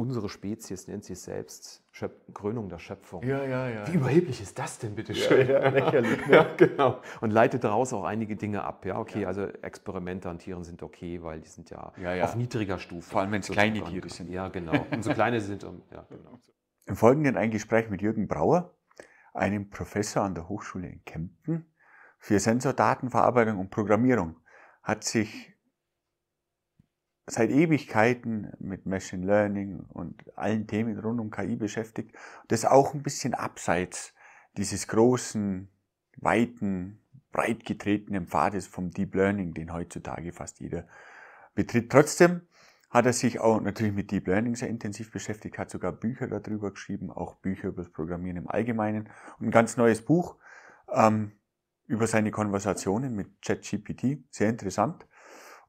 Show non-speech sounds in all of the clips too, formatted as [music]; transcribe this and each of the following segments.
unsere Spezies nennt sich selbst Schöp Krönung der Schöpfung. Ja, ja, ja. Wie überheblich ist das denn bitte schön? Ja, ja, [laughs] lächerlich. Ne? ja, genau. Und leitet daraus auch einige Dinge ab. Ja, okay, ja. also Experimente an Tieren sind okay, weil die sind ja, ja auf niedriger Stufe. Vor allem, wenn es so kleine Tiere sind. Ja, genau. Umso kleine sind. Um, ja, genau. Im Folgenden ein Gespräch mit Jürgen Brauer, einem Professor an der Hochschule in Kempten. Für Sensordatenverarbeitung und Programmierung hat sich seit Ewigkeiten mit Machine Learning und allen Themen rund um KI beschäftigt. Das auch ein bisschen abseits dieses großen, weiten, breit getretenen Pfades vom Deep Learning, den heutzutage fast jeder betritt. Trotzdem hat er sich auch natürlich mit Deep Learning sehr intensiv beschäftigt, hat sogar Bücher darüber geschrieben, auch Bücher über das Programmieren im Allgemeinen und ein ganz neues Buch ähm, über seine Konversationen mit ChatGPT, sehr interessant.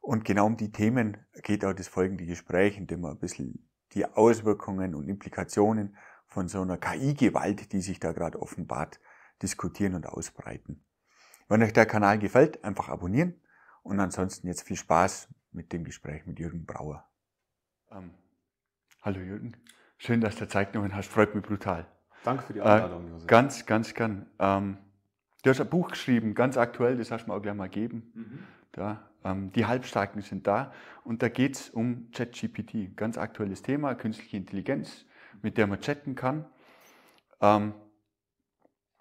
Und genau um die Themen geht auch das folgende Gespräch, in dem wir ein bisschen die Auswirkungen und Implikationen von so einer KI-Gewalt, die sich da gerade offenbart, diskutieren und ausbreiten. Wenn euch der Kanal gefällt, einfach abonnieren und ansonsten jetzt viel Spaß mit dem Gespräch mit Jürgen Brauer. Ähm, hallo Jürgen, schön, dass du Zeit genommen hast, freut mich brutal. Danke für die äh, Einladung, äh, Josef. Ganz, ganz gern. Ähm, du hast ein Buch geschrieben, ganz aktuell, das hast du mir auch gleich mal gegeben. Mhm. Da, ähm, die Halbstarken sind da und da geht es um ChatGPT, ganz aktuelles Thema, künstliche Intelligenz, mit der man chatten kann. Ähm,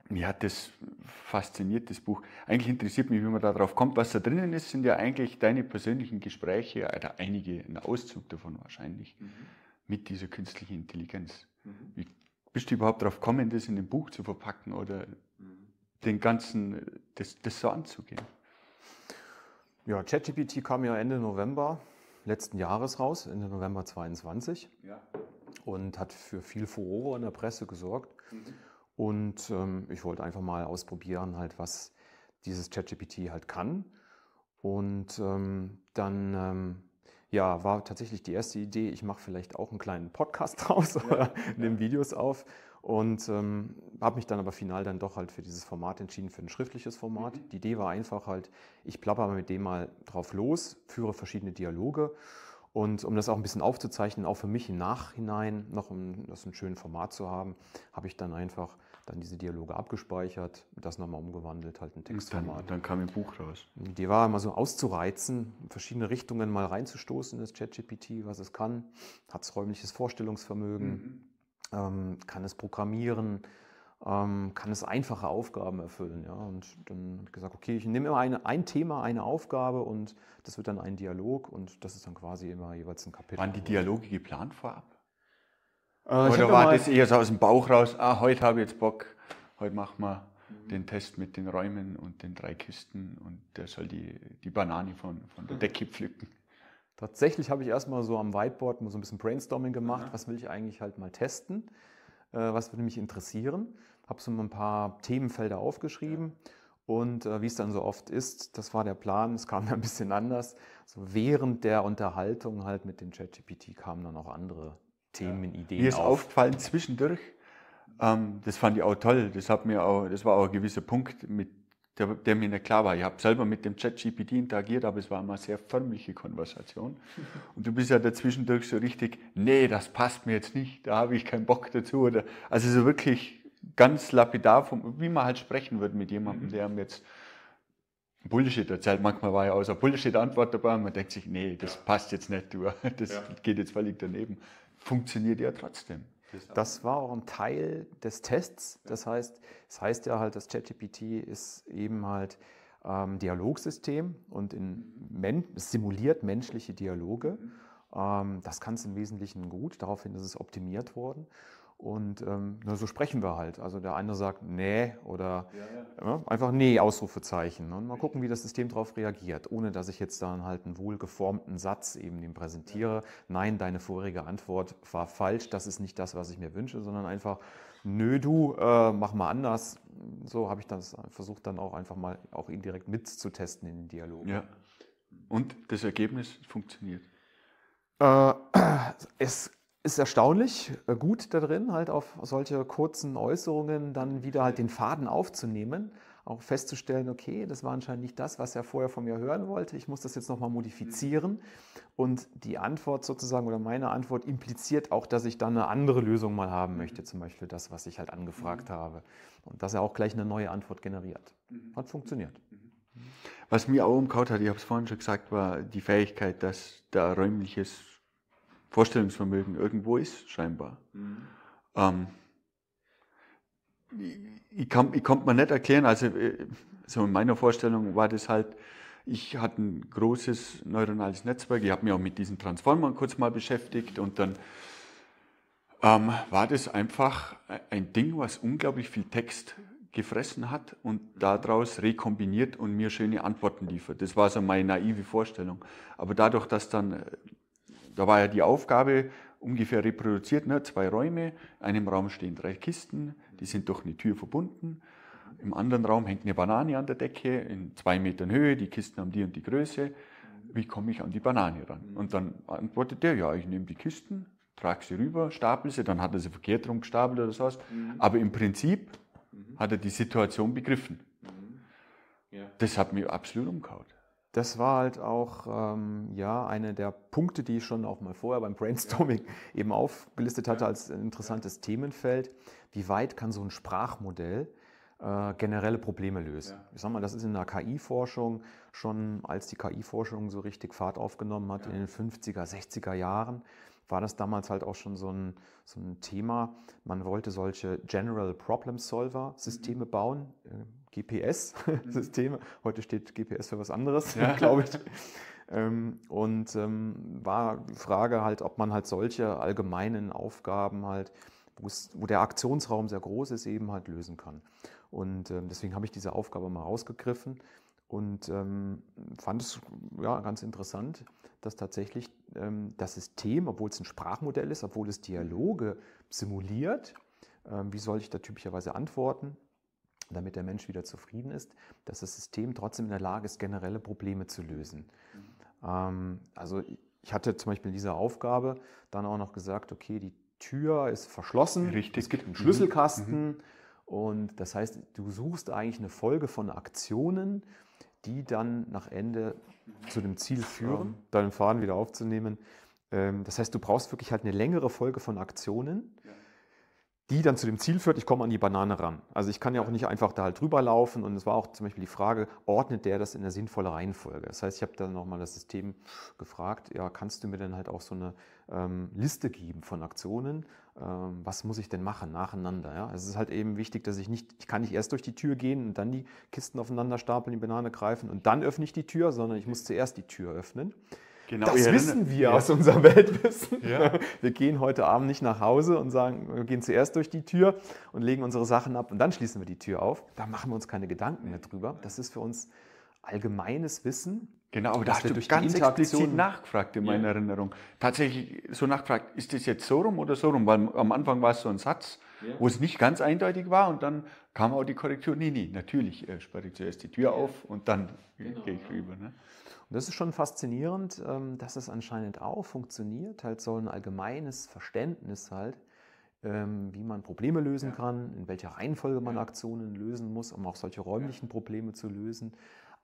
mir hat das fasziniert, das Buch. Eigentlich interessiert mich, wie man darauf kommt. Was da drinnen ist, sind ja eigentlich deine persönlichen Gespräche, oder einige, ein Auszug davon wahrscheinlich, mhm. mit dieser künstlichen Intelligenz. Mhm. Wie bist du überhaupt darauf gekommen, das in dem Buch zu verpacken oder mhm. den ganzen, das, das so anzugehen? Ja, ChatGPT kam ja Ende November letzten Jahres raus, Ende November 22. Ja. Und hat für viel Furore in der Presse gesorgt. Mhm. Und ähm, ich wollte einfach mal ausprobieren, halt, was dieses ChatGPT halt kann. Und ähm, dann ähm, ja, war tatsächlich die erste Idee, ich mache vielleicht auch einen kleinen Podcast [laughs] draus ja, oder ja. nehme Videos auf und ähm, habe mich dann aber final dann doch halt für dieses Format entschieden, für ein schriftliches Format. Mhm. Die Idee war einfach halt, ich plapper mit dem mal drauf los, führe verschiedene Dialoge. Und um das auch ein bisschen aufzuzeichnen, auch für mich im Nachhinein, noch um das im schönen Format zu haben, habe ich dann einfach dann diese Dialoge abgespeichert, das nochmal umgewandelt, halt ein Textformat. Dann, dann, kam ein Buch raus. Die war immer so auszureizen, verschiedene Richtungen mal reinzustoßen, das ChatGPT, was es kann, hat es räumliches Vorstellungsvermögen, mhm ähm, kann es programmieren, ähm, kann es einfache Aufgaben erfüllen. Ja? Und dann habe ich gesagt, okay, ich nehme immer eine, ein Thema, eine Aufgabe und das wird dann ein Dialog und das ist dann quasi immer jeweils ein Kapitel. Waren die Dialoge geplant vorab? Äh, Oder war das eher so aus dem Bauch raus, ah, heute habe ich jetzt Bock, heute machen wir den Test mit den Räumen und den drei Kisten und der soll die, die Banane von, von der hm. Decke pflücken. Tatsächlich habe ich erstmal so am Whiteboard so ein bisschen Brainstorming gemacht, mhm. was will ich eigentlich halt mal testen, äh, was würde mich interessieren, habe so ein paar Themenfelder aufgeschrieben ja. und äh, wie es dann so oft ist, das war der Plan, es kam ja [laughs] ein bisschen anders. So während der Unterhaltung halt mit dem ChatGPT kamen dann auch andere Themen, ja. Ideen Mir ist auf. aufgefallen zwischendurch, ähm, das fand ich auch toll, das, hat mir auch, das war auch ein gewisser Punkt mit der, der mir nicht klar war. Ich habe selber mit dem ChatGPT interagiert, aber es war immer eine sehr förmliche Konversation. Und du bist ja dazwischendurch so richtig, nee, das passt mir jetzt nicht, da habe ich keinen Bock dazu. Oder, also so wirklich ganz lapidar, vom, wie man halt sprechen würde mit jemandem, mhm. der einem jetzt Bullshit erzählt. Manchmal war ja so Bullshit-Antwort dabei und man denkt sich, nee, das ja. passt jetzt nicht, du, [laughs] das ja. geht jetzt völlig daneben. Funktioniert ja trotzdem. Das war auch ein Teil des Tests. Das heißt, es das heißt ja halt, das ChatGPT ist eben halt ähm, Dialogsystem und mhm. Men simuliert menschliche Dialoge. Mhm. Ähm, das kann es im Wesentlichen gut. Daraufhin ist es optimiert worden. Und ähm, na, so sprechen wir halt. Also der eine sagt nee oder ja, ja. Ja, ne, einfach nee, Ausrufezeichen. Ne? Und mal gucken, wie das System darauf reagiert, ohne dass ich jetzt dann halt einen wohlgeformten Satz eben dem präsentiere. Nein, deine vorige Antwort war falsch, das ist nicht das, was ich mir wünsche, sondern einfach, nö du, äh, mach mal anders. So habe ich das versucht dann auch einfach mal auch indirekt mitzutesten in den Dialogen. Ja. Und das Ergebnis funktioniert. Äh, [clears throat] es ist erstaunlich äh, gut da drin, halt auf solche kurzen Äußerungen dann wieder halt den Faden aufzunehmen, auch festzustellen, okay, das war anscheinend nicht das, was er vorher von mir hören wollte, ich muss das jetzt nochmal modifizieren und die Antwort sozusagen oder meine Antwort impliziert auch, dass ich dann eine andere Lösung mal haben mhm. möchte, zum Beispiel das, was ich halt angefragt mhm. habe und dass er auch gleich eine neue Antwort generiert. Mhm. Hat funktioniert. Was mir auch umkaut hat, ich habe es vorhin schon gesagt, war die Fähigkeit, dass da räumliches Vorstellungsvermögen irgendwo ist, scheinbar. Mhm. Ähm, ich, ich kann, ich konnte mir nicht erklären, also äh, so in meiner Vorstellung war das halt, ich hatte ein großes neuronales Netzwerk, ich habe mich auch mit diesen Transformern kurz mal beschäftigt und dann ähm, war das einfach ein Ding, was unglaublich viel Text gefressen hat und daraus rekombiniert und mir schöne Antworten liefert. Das war so meine naive Vorstellung. Aber dadurch, dass dann äh, da war ja die Aufgabe ungefähr reproduziert, ne? zwei Räume, in einem Raum stehen drei Kisten, die sind durch eine Tür verbunden. Im anderen Raum hängt eine Banane an der Decke in zwei Metern Höhe, die Kisten haben die und die Größe. Wie komme ich an die Banane ran? Und dann antwortet der, ja, ich nehme die Kisten, trage sie rüber, stapel sie, dann hat er sie verkehrt rum gestapelt oder sowas. Mhm. Aber im Prinzip mhm. hat er die Situation begriffen. Mhm. Das hat mich absolut umgehauen das war halt auch ähm, ja eine der Punkte, die ich schon auch mal vorher beim Brainstorming eben aufgelistet hatte als interessantes Themenfeld. Wie weit kann so ein Sprachmodell äh, generelle Probleme lösen? Ich sag mal, das ist in der KI-Forschung schon, als die KI-Forschung so richtig Fahrt aufgenommen hat in den 50er, 60er Jahren, war das damals halt auch schon so ein, so ein Thema. Man wollte solche General Problem Solver Systeme mhm. bauen. Äh, GPS-Systeme. [laughs] Mhm. Heute steht GPS für was anderes, ja. [laughs] glaube ich. Ähm, und ähm, war die Frage halt, ob man halt solche allgemeinen Aufgaben halt, wo der Aktionsraum sehr groß ist, eben halt lösen kann. Und ähm, deswegen habe ich diese Aufgabe mal rausgegriffen und ähm, fand es ja, ganz interessant, dass tatsächlich ähm, das System, obwohl es ein Sprachmodell ist, obwohl es Dialoge simuliert, ähm, wie soll ich da typischerweise antworten? damit der Mensch wieder zufrieden ist, dass das System trotzdem in der Lage ist, generelle Probleme zu lösen. Ähm, also ich hatte zum Beispiel in dieser Aufgabe dann auch noch gesagt, okay, die Tür ist verschlossen, Richtig. es gibt einen mhm. Schlüsselkasten mhm. und das heißt, du suchst eigentlich eine Folge von Aktionen, die dann nach Ende zu dem Ziel führen, ähm. deinen Faden wieder aufzunehmen. Ähm, das heißt, du brauchst wirklich halt eine längere Folge von Aktionen, die dann zu dem Ziel führt, ich komme an die Banane ran. Also ich kann ja auch nicht einfach da halt drüber laufen und es war auch zum Beispiel die Frage, ordnet der das in eine sinnvolle Reihenfolge? Das heißt, ich habe dann nochmal das System gefragt, ja, kannst du mir denn halt auch so eine ähm, Liste geben von Aktionen? Ähm, was muss ich denn machen nacheinander? Ja? Also es ist halt eben wichtig, dass ich nicht, ich kann nicht erst durch die Tür gehen und dann die Kisten aufeinander stapeln, die Banane greifen und dann öffne ich die Tür, sondern ich muss zuerst die Tür öffnen. Genau, das wissen wir ja. aus unserem [laughs] Weltwissen. Ja. Wir gehen heute Abend nicht nach Hause und sagen, wir gehen zuerst durch die Tür und legen unsere Sachen ab und dann schließen wir die Tür auf. Da machen wir uns keine Gedanken mehr drüber. Das ist für uns allgemeines Wissen. Genau, aber da hast du ganz explizit nachgefragt in meiner ja. Erinnerung. Tatsächlich so nachgefragt, ist das jetzt so rum oder so rum? Weil am Anfang war es so ein Satz, ja. wo es nicht ganz eindeutig war. Und dann kam auch die Korrektur, nee, nee, natürlich äh, sperre ich zuerst die Tür auf und dann genau, gehe ich rüber. Ne? Und das ist schon faszinierend, ähm, dass es anscheinend auch funktioniert, halt so ein allgemeines Verständnis halt, ähm, wie man Probleme lösen ja. kann, in welcher Reihenfolge man ja. Aktionen lösen muss, um auch solche räumlichen Probleme zu lösen,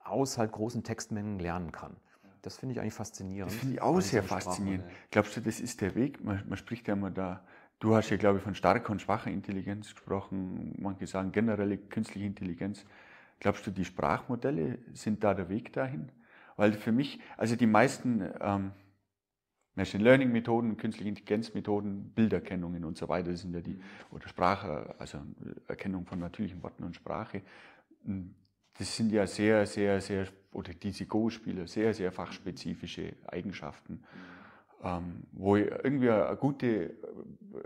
aus halt großen Textmengen lernen kann das finde ich eigentlich faszinierend. Das finde ich auch sehr faszinierend. Glaubst du, das ist der Weg? Man, man spricht ja immer da Du hast ja, glaube ich, von starker und schwacher Intelligenz gesprochen. Manche sagen generelle künstliche Intelligenz. Glaubst du, die Sprachmodelle sind da der Weg dahin? Weil für mich, also die meisten ähm, Machine Learning Methoden, künstliche Intelligenz Methoden, Bilderkennungen und so weiter sind ja die, mhm. oder Sprache, also Erkennung von natürlichen Worten und Sprache, hm, das sind ja sehr, sehr, sehr, oder diese go spieler sehr, sehr fachspezifische Eigenschaften. Mhm. Ähm, wo ich irgendwie eine gute äh,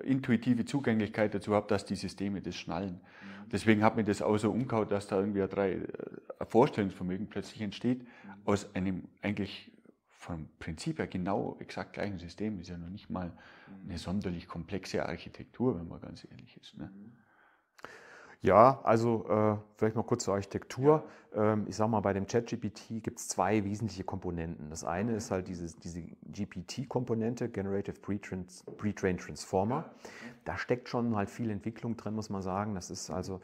intuitive Zugänglichkeit dazu habe, dass die Systeme das schnallen. Mhm. Deswegen hat mir das auch so umgehauen, dass da irgendwie ein, drei, äh, ein Vorstellungsvermögen plötzlich entsteht mhm. aus einem eigentlich vom Prinzip her genau exakt gleichen System. Ist ja noch nicht mal eine mhm. sonderlich komplexe Architektur, wenn man ganz ehrlich ist. Ne? Ja, also äh, vielleicht noch kurz zur Architektur. Ja. Ähm, ich sage mal, bei dem ChatGPT gibt es zwei wesentliche Komponenten. Das eine mhm. ist halt dieses, diese GPT-Komponente, Generative Pre-Trained Transformer. Ja. Da steckt schon halt viel Entwicklung drin, muss man sagen. Das ist also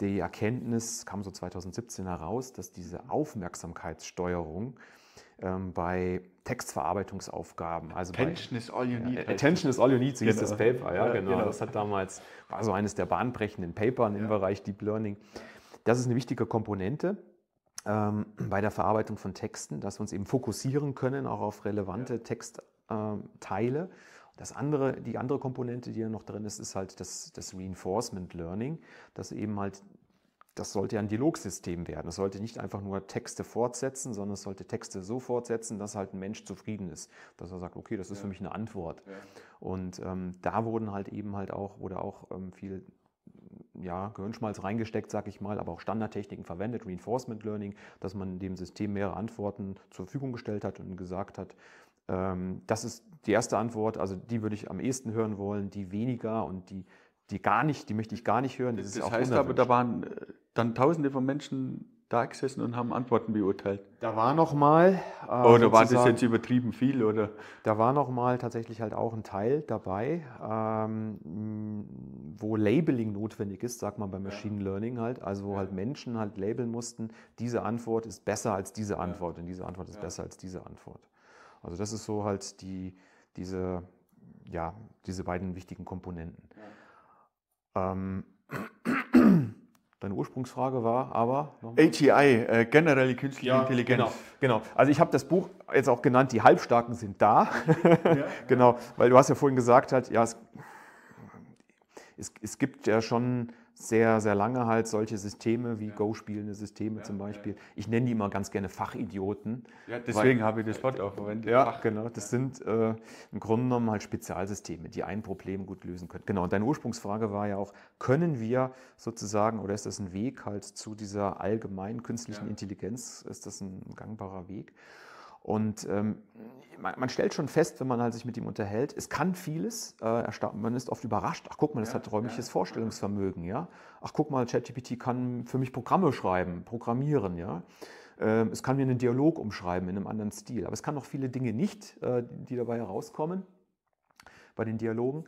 die Erkenntnis, kam so 2017 heraus, dass diese Aufmerksamkeitssteuerung ähm, bei Textverarbeitungsaufgaben. Also Attention bei, is all you need. Äh, Attention is all you need, so hieß genau. das Paper. Ja, genau. genau. Das hat damals, war so eines der bahnbrechenden Papern im Bereich Deep Learning. Das ist eine wichtige Komponente ähm, bei der Verarbeitung von Texten, dass wir uns eben fokussieren können, auch auf relevante Textteile. das andere, die andere Komponente, die ja noch drin ist, ist halt das, das Reinforcement Learning, dass eben halt das sollte ja ein Dialogsystem werden. Es sollte nicht einfach nur Texte fortsetzen, sondern es sollte Texte so fortsetzen, dass halt ein Mensch zufrieden ist, dass er sagt, okay, das ist ja. für mich eine Antwort. Ja. Und ähm, da wurden halt eben halt auch oder auch ähm, viel ja, Gehirnschmalz reingesteckt, sag ich mal, aber auch Standardtechniken verwendet, Reinforcement Learning, dass man dem System mehrere Antworten zur Verfügung gestellt hat und gesagt hat, ähm, das ist die erste Antwort, also die würde ich am ehesten hören wollen, die weniger und die die gar nicht, die möchte ich gar nicht hören. Das, das heißt aber, da waren äh, dann Tausende von Menschen da gesessen und haben Antworten beurteilt. Da war noch mal. Äh, oder war das jetzt übertrieben viel oder? Da war noch mal tatsächlich halt auch ein Teil dabei, ähm, wo Labeling notwendig ist, sagt man bei Machine ja. Learning halt, also wo ja. halt Menschen halt labeln mussten, diese Antwort ist besser als diese Antwort ja. und diese Antwort ist besser als diese Antwort. Also das ist so halt die diese ja diese beiden wichtigen Komponenten. Ähm, Deine Ursprungsfrage war aber? AGI, äh, generelle künstliche ja, Intelligenz. Genau. genau. Also ich habe das Buch jetzt auch genannt, die Halbstarken sind da. ja, [laughs] genau, weil du hast ja vorhin gesagt, halt, ja, es, es, es gibt ja schon sehr, sehr lange halt solche Systeme wie ja. Go spielende Systeme ja, zum Beispiel. Ich nenne die immer ganz gerne Fachidioten. Ja, deswegen habe ich das Wort auch verwendet. Ja, Fach. genau. Das sind äh, im Grunde genommen halt Spezialsysteme, die ein Problem gut lösen können. Genau, und deine Ursprungsfrage war ja auch, können wir sozusagen, oder ist das ein Weg halt zu dieser allgemeinen künstlichen Intelligenz? Ist das ein gangbarer Weg? Und ähm, man, man, stellt schon fest, wenn man halt sich mit ihm unterhält, es kann vieles. Äh, man ist oft überrascht. Ach, guck mal, das ja, hat räumliches ja. Vorstellungsvermögen, ja. Ach, guck mal, ChatGPT kann für mich Programme schreiben, programmieren, ja. Äh, es kann mir einen Dialog umschreiben in einem anderen Stil. Aber es kann noch viele Dinge nicht, äh, die dabei herauskommen bei den Dialogen.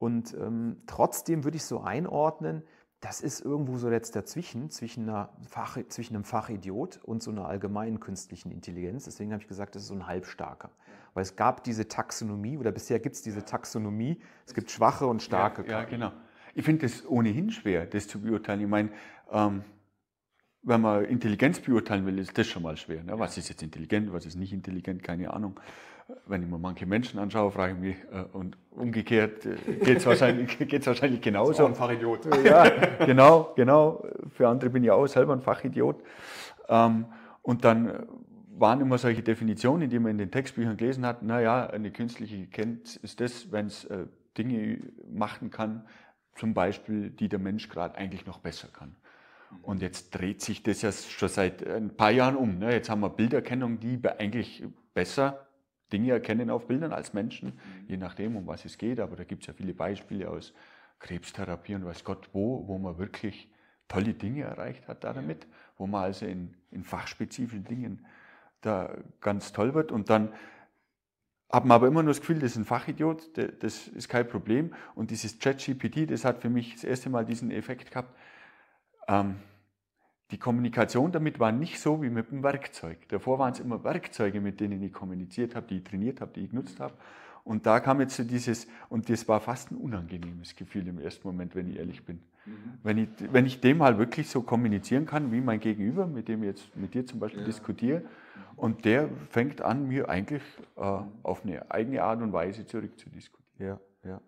Und ähm, trotzdem würde ich so einordnen, das ist irgendwo so jetzt dazwischen, zwischen, Fach, zwischen, einem Fachidiot und so einer allgemeinen künstlichen Intelligenz. Deswegen habe ich gesagt, das ist so ein halbstarker. Weil es gab diese Taxonomie oder bisher gibt es diese Taxonomie. Es gibt schwache und starke. Ja, ja genau. Ich finde das ohnehin schwer, das zu beurteilen. Ich meine, ähm, wenn man Intelligenz beurteilen will, ist das schon mal schwer. Ne? Was ist jetzt intelligent, was ist nicht intelligent, keine Ahnung wenn ich mir manche Menschen anschaue, frage ich mich, äh, und umgekehrt äh, geht es wahrscheinlich, [laughs] geht's wahrscheinlich genauso. Ein Fachidiot. [laughs] ja, genau, genau. Für andere bin ich auch selber ein Fachidiot. Ähm, und dann äh, waren immer solche Definitionen, die man in den Textbüchern gelesen hat. Naja, eine künstliche Kenntnis ist das, wenn es Dinge machen kann, zum Beispiel, die der Mensch gerade eigentlich noch besser kann. Und jetzt dreht sich das ja schon seit ein paar Jahren um. Ne? Jetzt haben wir Bilderkennung, die eigentlich besser Dinge erkennen auf Bildern als Menschen, mhm. je nachdem, um was es geht. Aber da gibt es ja viele Beispiele aus Krebstherapie und weiß Gott wo, wo man wirklich tolle Dinge erreicht hat damit, ja. wo man also in, in fachspezifischen Dingen da ganz toll wird. Und dann hat man aber immer nur das Gefühl, das ist ein Fachidiot, das ist kein Problem. Und dieses ChatGPT, das hat für mich das erste Mal diesen Effekt gehabt. Ähm, die Kommunikation damit war nicht so wie mit dem Werkzeug. Davor waren es immer Werkzeuge, mit denen ich kommuniziert habe, die ich trainiert habe, die ich genutzt habe. Und da kam jetzt so dieses, und das war fast ein unangenehmes Gefühl im ersten Moment, wenn ich ehrlich bin. Mhm. Wenn, ich, wenn ich dem mal wirklich so kommunizieren kann, wie mein Gegenüber, mit dem ich jetzt mit dir zum Beispiel ja. diskutiere, und der fängt an, mir eigentlich äh, auf eine eigene Art und Weise zurückzudiskutieren. Ja, ja.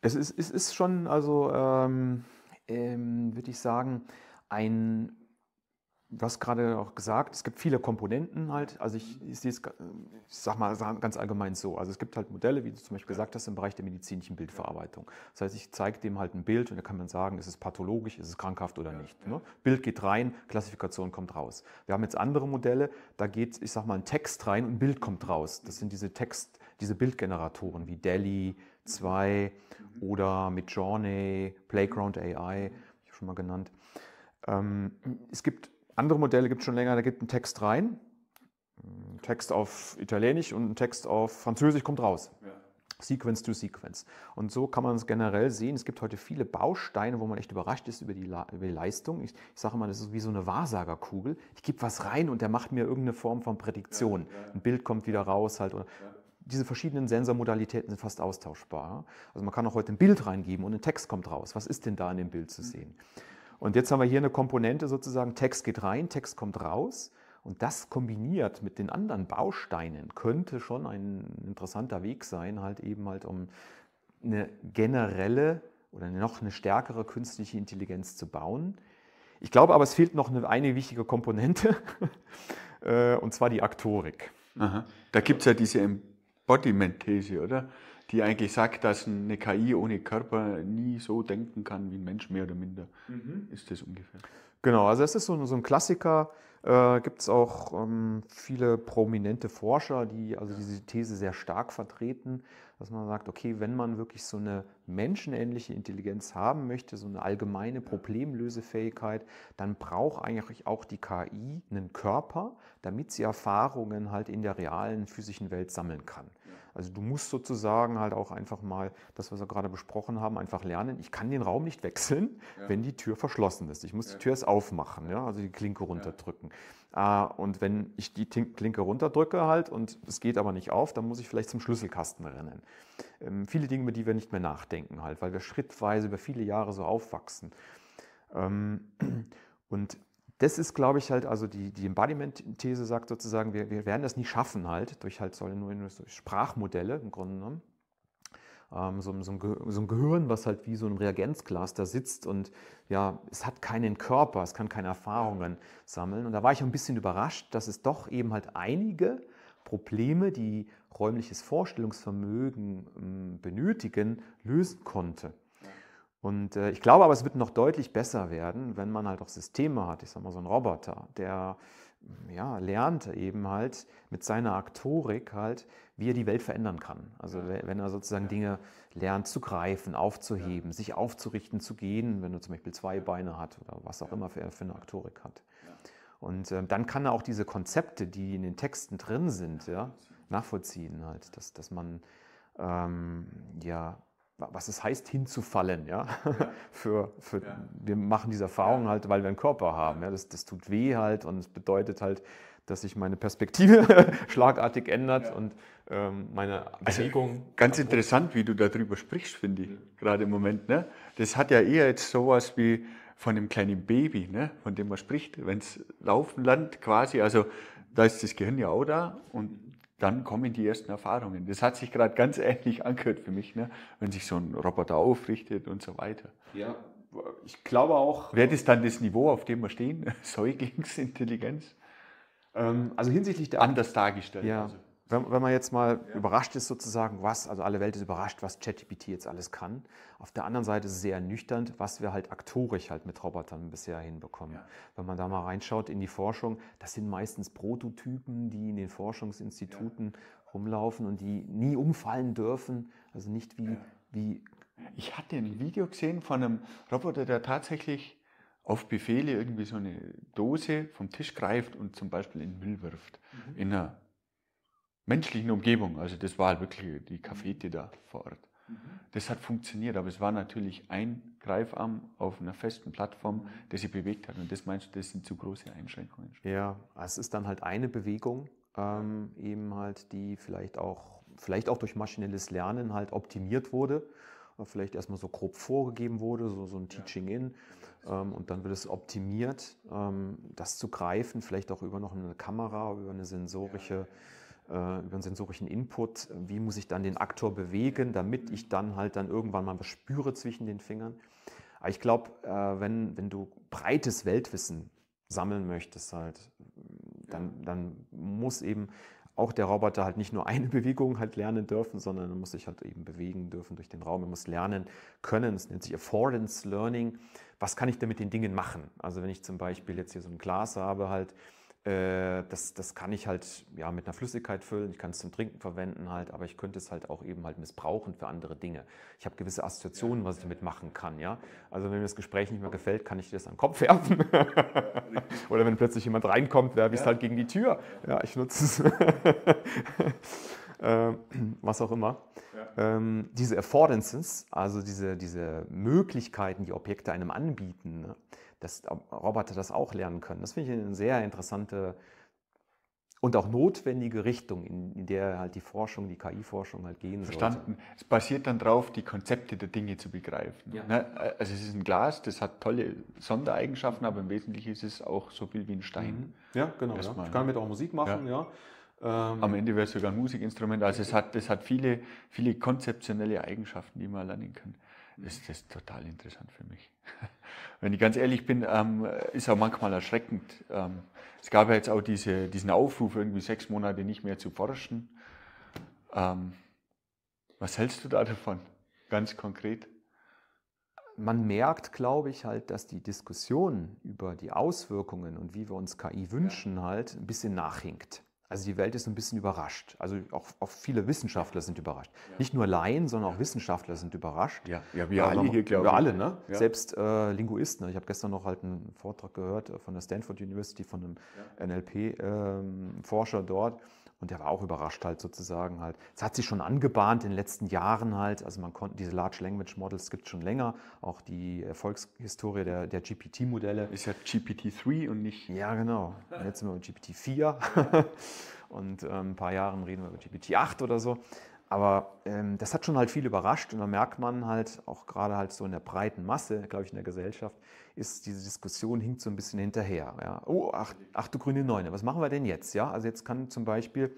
Es ist, es ist schon, also ähm, ähm, würde ich sagen, ein, du hast gerade auch gesagt, es gibt viele Komponenten halt. Also ich, ich sehe es, ich sag mal ganz allgemein so. Also es gibt halt Modelle, wie du zum Beispiel gesagt hast, im Bereich der medizinischen Bildverarbeitung. Das heißt, ich zeige dem halt ein Bild und da kann man sagen, ist es pathologisch, ist es krankhaft oder nicht. Ne? Bild geht rein, Klassifikation kommt raus. Wir haben jetzt andere Modelle, da geht, ich sag mal, ein Text rein und ein Bild kommt raus. Das sind diese Text, diese Bildgeneratoren wie Delhi 2 mhm. oder Midjourney, Playground AI, ich habe schon mal genannt. Ähm, es gibt andere Modelle, gibt es schon länger, da gibt ein Text rein, ein Text auf Italienisch und ein Text auf Französisch kommt raus. Ja. Sequence to Sequence. Und so kann man es generell sehen. Es gibt heute viele Bausteine, wo man echt überrascht ist über die, über die Leistung. Ich, ich sage mal, das ist wie so eine Wahrsagerkugel. Ich gebe was rein und der macht mir irgendeine Form von Prädiktion. Ja, ja. Ein Bild kommt wieder raus halt. Oder, diese verschiedenen Sensormodalitäten sind fast austauschbar. Also man kann auch heute ein Bild reingeben und ein Text kommt raus. Was ist denn da in dem Bild zu hm. sehen? Mhm. Und jetzt haben wir hier eine Komponente sozusagen, Text geht rein, Text kommt raus. Und das kombiniert mit den anderen Bausteinen könnte schon ein interessanter Weg sein, halt eben halt um eine generelle oder noch eine stärkere künstliche Intelligenz zu bauen. Ich glaube aber, es fehlt noch eine, eine wichtige Komponente, [laughs] äh, und zwar die Aktorik. Aha. Da gibt es ja diese Embodiment-These, oder? die eigentlich sagt, dass eine KI ohne Körper nie so denken kann wie ein Mensch, mehr oder minder. Mhm. Ist das ungefähr? Genau, also es ist so, ein, so ein Klassiker. Äh, Gibt es auch ähm, viele prominente Forscher, die also ja. diese These sehr stark vertreten, dass man sagt, okay, wenn man wirklich so eine menschenähnliche Intelligenz haben möchte, so eine allgemeine Problemlösefähigkeit, dann braucht eigentlich auch die KI einen Körper, damit sie Erfahrungen halt in der realen physischen Welt sammeln kann. Also du musst sozusagen halt auch einfach mal das, was wir gerade besprochen haben, einfach lernen. Ich kann den Raum nicht wechseln, ja. wenn die Tür verschlossen ist. Ich muss ja. die Tür erst aufmachen, ja? also die Klinke runterdrücken. Ja. Ah, und wenn ich die Klinke runterdrücke halt und es geht aber nicht auf, dann muss ich vielleicht zum Schlüsselkasten rennen. Ähm, viele Dinge, über die wir nicht mehr nachdenken halt, weil wir schrittweise über viele Jahre so aufwachsen. Ähm, [clears throat] und das ist, glaube ich, halt, also die, die Embodiment-These sagt sozusagen, wir, wir werden das nicht schaffen halt, durch halt solche nur durch Sprachmodelle im Grunde genommen. Ähm, so, so, ein so ein Gehirn, was halt wie so ein Reagenzglas da sitzt und ja, es hat keinen Körper, es kann keine Erfahrungen sammeln. Und da war ich ein bisschen überrascht, dass es doch eben halt einige Probleme, die räumliches Vorstellungsvermögen hm, benötigen, lösen konnte. Und äh, ich glaube aber, es wird noch deutlich besser werden, wenn man halt auch Systeme hat. Ich sage mal, so einen Roboter, der mm, ja, lernt eben halt mit seiner Aktorik halt, wie er die Welt verändern kann. Also wenn er sozusagen ja. Dinge lernt zu greifen, aufzuheben, ja. sich aufzurichten, zu gehen, wenn er zum Beispiel zwei Beine hat oder was auch ja. immer er für eine Aktorik hat. Und ähm, dann kann er auch diese Konzepte, die in den Texten drin sind, ja, nachvollziehen halt, dass, dass man ähm, ja was es heißt, hinzufallen. Ja? ja. [laughs] für, für ja. Wir machen diese Erfahrung ja. halt, weil wir einen Körper haben. Ja? Das, das tut weh halt und es bedeutet halt, dass sich meine Perspektive [laughs] schlagartig ändert und ähm, meine also Bewegung. Also, ganz interessant, wie du darüber sprichst, finde ich, mhm. gerade im Moment. Ne? Das hat ja eher jetzt sowas wie von einem kleinen Baby, ne? von dem man spricht, wenn es laufen lernt quasi. Also da ist das Gehirn ja auch da und dann kommen die ersten Erfahrungen. Das hat sich gerade ganz ähnlich angehört für mich, ne? wenn sich so ein Roboter aufrichtet und so weiter. Ja, ich glaube auch. Wäre äh das dann das Niveau, auf dem wir stehen? [laughs] Säuglingsintelligenz? Ähm, also hinsichtlich der. Anders dargestellt. Ja. Also wenn, wenn, man jetzt mal ja. überrascht ist sozusagen, was, also alle Welt ist überrascht, was ChatGPT jetzt alles kann. Auf der anderen Seite ist es sehr ernüchternd, was wir halt aktorisch halt mit Robotern bisher hinbekommen. Ja. Wenn man da mal reinschaut in die Forschung, das sind meistens Prototypen, die in den Forschungsinstituten ja. rumlaufen und die nie umfallen dürfen. Also nicht wie, wie... Ich hatte ein Video gesehen von einem Roboter, der tatsächlich auf Befehle irgendwie so eine Dose vom Tisch greift und zum Beispiel in den Müll wirft. Mhm. In einer menschlichen Umgebung. Also das war halt wirklich die Cafete mhm. da vor Ort. Mhm. Das hat funktioniert, aber es war natürlich ein Greifarm auf einer festen Plattform, mhm. der sie bewegt hat. Und das meinst du, das sind zu große Einschränkungen? Ja, es ist dann halt eine Bewegung, ähm, eben halt, die vielleicht auch, vielleicht auch durch maschinelles Lernen halt optimiert wurde. Äh, vielleicht erstmal so grob vorgegeben wurde, so, so ein Teaching in. Ähm, und dann wird es optimiert, ähm, das zu greifen, vielleicht auch über noch eine Kamera, über eine sensorische. Ja äh, über einen sensorischen Input, wie muss ich dann den Aktor bewegen, damit ich dann halt dann irgendwann mal was spüre zwischen den Fingern. Aber ich glaube, äh, wenn, wenn du breites Weltwissen sammeln möchtest, halt, dann, dann muss eben auch der Roboter halt nicht nur eine [laughs] Bewegung halt lernen dürfen, sondern er muss sich halt eben bewegen dürfen durch den Raum. Er muss lernen können. Es nennt sich Affordance Learning. Was kann ich denn mit den Dingen machen? Also wenn ich zum Beispiel jetzt hier so ein Glas habe, halt, äh, das, das kann ich halt ja, mit einer Flüssigkeit füllen, ich kann es zum Trinken verwenden halt, aber ich könnte es halt auch eben halt missbrauchen für andere Dinge. Ich habe gewisse Assoziationen, was ich damit machen kann, ja. Also wenn mir das Gespräch nicht mehr gefällt, kann ich dir das an den Kopf werfen. [laughs] Oder wenn plötzlich jemand reinkommt, werfe ich es halt gegen die Tür. Ja, ich nutze es. [laughs] Ähm, was auch immer. Ähm, diese Affordances, also diese, diese Möglichkeiten, die Objekte einem anbieten, ne? dass Roboter das auch lernen können. Das finde ich eine sehr interessante und auch notwendige Richtung, in, der halt die Forschung, die KI-Forschung halt gehen soll. Verstanden. Sollte. Es basiert dann darauf, die Konzepte der Dinge zu begreifen. Ja. Ne? Also es ist ein Glas, das hat tolle Sondereigenschaften, aber im Wesentlichen ist es auch so viel wie ein Stein. Mhm. Ja, genau. Ja. Ich kann damit ne? auch Musik machen, ja. ja. Ähm, Am Ende wäre es sogar ein Musikinstrument. Also es hat, es hat viele, viele konzeptionelle Eigenschaften, die man lernen kann. Mhm. Das, das ist total interessant für mich. [laughs] Wenn ich ganz ehrlich bin, ähm, ist auch manchmal erschreckend. Ähm, es gab ja jetzt auch diese, diesen Aufruf, irgendwie sechs Monate nicht mehr zu forschen. Ähm, was hältst du da davon, ganz konkret? Man merkt, glaube ich, halt, dass die Diskussion über die Auswirkungen und wie wir uns KI wünschen, ja. halt ein bisschen nachhinkt. Also die Welt ist ein bisschen überrascht. Also auch, auch viele Wissenschaftler sind überrascht. Ja. Nicht nur Laien, sondern auch Wissenschaftler sind überrascht. Ja, ja wir alle hier, glaube ich. Wir alle, ne? Ja. Selbst äh, Linguisten. Ich habe gestern noch halt einen Vortrag gehört äh, von der Stanford University, von einem NLP-Forscher ähm, dort und der war auch überrascht halt sozusagen halt. Es hat sich schon angebahnt in den letzten Jahren halt. Also man konnte diese Large Language Models gibt schon länger. Auch die Erfolgshistorie der, der GPT-Modelle. Ist ja GPT-3 und nicht. Ja, genau. jetzt sind wir mit GPT-4. [laughs] und ähm, ein paar Jahren reden wir über GPT-8 oder so. Aber ähm, das hat schon halt viel überrascht und da merkt man halt, auch gerade halt so in der breiten Masse, glaube ich, in der Gesellschaft, ist diese Diskussion hinkt so ein bisschen hinterher. Ja. Oh, ach, ach du grüne Neune, was machen wir denn jetzt? Ja, also jetzt kann zum Beispiel,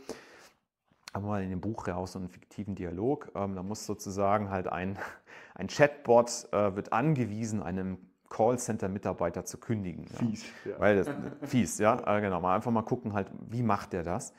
haben wir mal in dem Buch ja auch so einen fiktiven Dialog, ähm, da muss sozusagen halt ein, [laughs] ein Chatbot äh, wird angewiesen, einem Callcenter-Mitarbeiter zu kündigen. Fies. Ja. Ja. Weil das, äh, fies, ja, äh, genau. Mal einfach mal gucken halt, wie macht der das?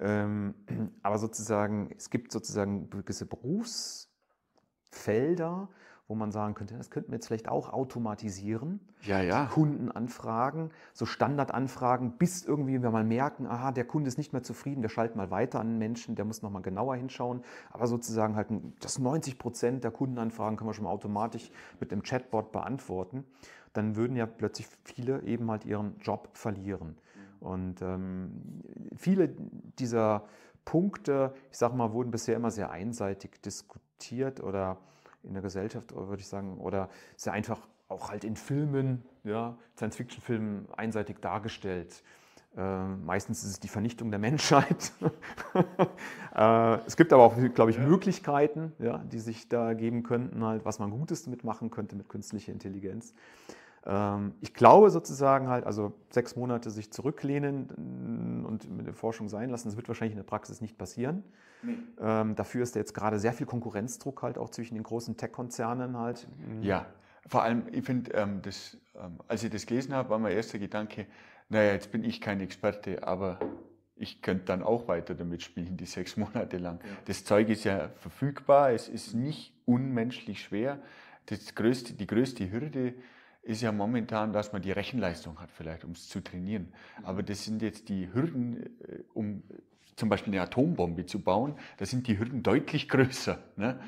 Ähm, [clears throat] aber sozusagen, es gibt sozusagen gewisse Berufsfelder, wo man sagen könnte, das könnten wir jetzt vielleicht auch automatisieren. Ja, ja. Kundenanfragen, so Standardanfragen, bis irgendwie wir mal merken, aha, der Kunde ist nicht mehr zufrieden, der schaltet mal weiter an den Menschen, der muss nochmal genauer hinschauen. Aber sozusagen halt, das 90 Prozent der Kundenanfragen können wir schon mal automatisch mit einem Chatbot beantworten. Dann würden ja plötzlich viele eben halt ihren Job verlieren. Und ähm, viele dieser Punkte, ich sag mal, wurden bisher immer sehr einseitig diskutiert oder in der Gesellschaft, würde ich sagen, oder sehr einfach auch halt in Filmen, ja, Science-Fiction-Filmen einseitig dargestellt. Ähm, meistens ist es die Vernichtung der Menschheit. [laughs] äh, es gibt aber auch, glaube ich, ja. Möglichkeiten, ja, die sich da geben könnten, halt, was man Gutes mitmachen könnte mit künstlicher Intelligenz. Ähm, ich glaube sozusagen halt, also sechs Monate sich zurücklehnen mm, und mit der Forschung sein lassen, das wird wahrscheinlich in der Praxis nicht passieren. Nee. Ähm, dafür ist da jetzt gerade sehr viel Konkurrenzdruck halt auch zwischen den großen Tech-Konzernen halt. Mhm. Ja, vor allem, ich finde, ähm, das, als ich das gelesen habe, war mein erster Gedanke, naja, jetzt bin ich kein Experte, aber ich könnte dann auch weiter damit spielen, die sechs Monate lang. Ja. Das Zeug ist ja verfügbar, es ist nicht unmenschlich schwer. Das größte, die größte Hürde ist, ist ja momentan, dass man die Rechenleistung hat vielleicht, um es zu trainieren. Aber das sind jetzt die Hürden, äh, um zum Beispiel eine Atombombe zu bauen, da sind die Hürden deutlich größer. Ne?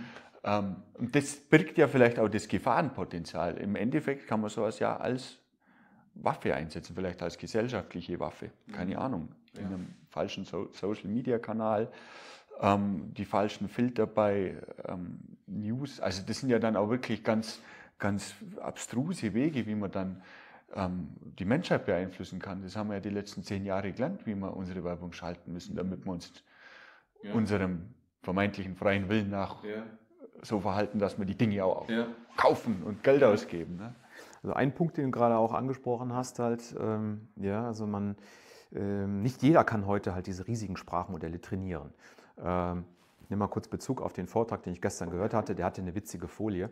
Ähm, und das birgt ja vielleicht auch das Gefahrenpotenzial. Im Endeffekt kann man sowas ja als Waffe einsetzen, vielleicht als gesellschaftliche Waffe. Keine mhm. Ahnung. In einem falschen so Social-Media-Kanal, ähm, die falschen Filter bei ähm, News. Also das sind ja dann auch wirklich ganz ganz abstruse Wege, wie man dann ähm, die Menschheit beeinflussen kann. Das haben wir ja die letzten zehn Jahre gelernt, wie wir unsere Werbung schalten müssen, damit wir uns ja. unserem vermeintlichen freien Willen nach ja. so verhalten, dass wir die Dinge auch ja. kaufen und Geld ausgeben. Ne? Also ein Punkt, den du gerade auch angesprochen hast, halt, ähm, ja, also man, ähm, nicht jeder kann heute halt diese riesigen Sprachmodelle trainieren. Ähm, ich nehme mal kurz Bezug auf den Vortrag, den ich gestern gehört hatte. Der hatte eine witzige Folie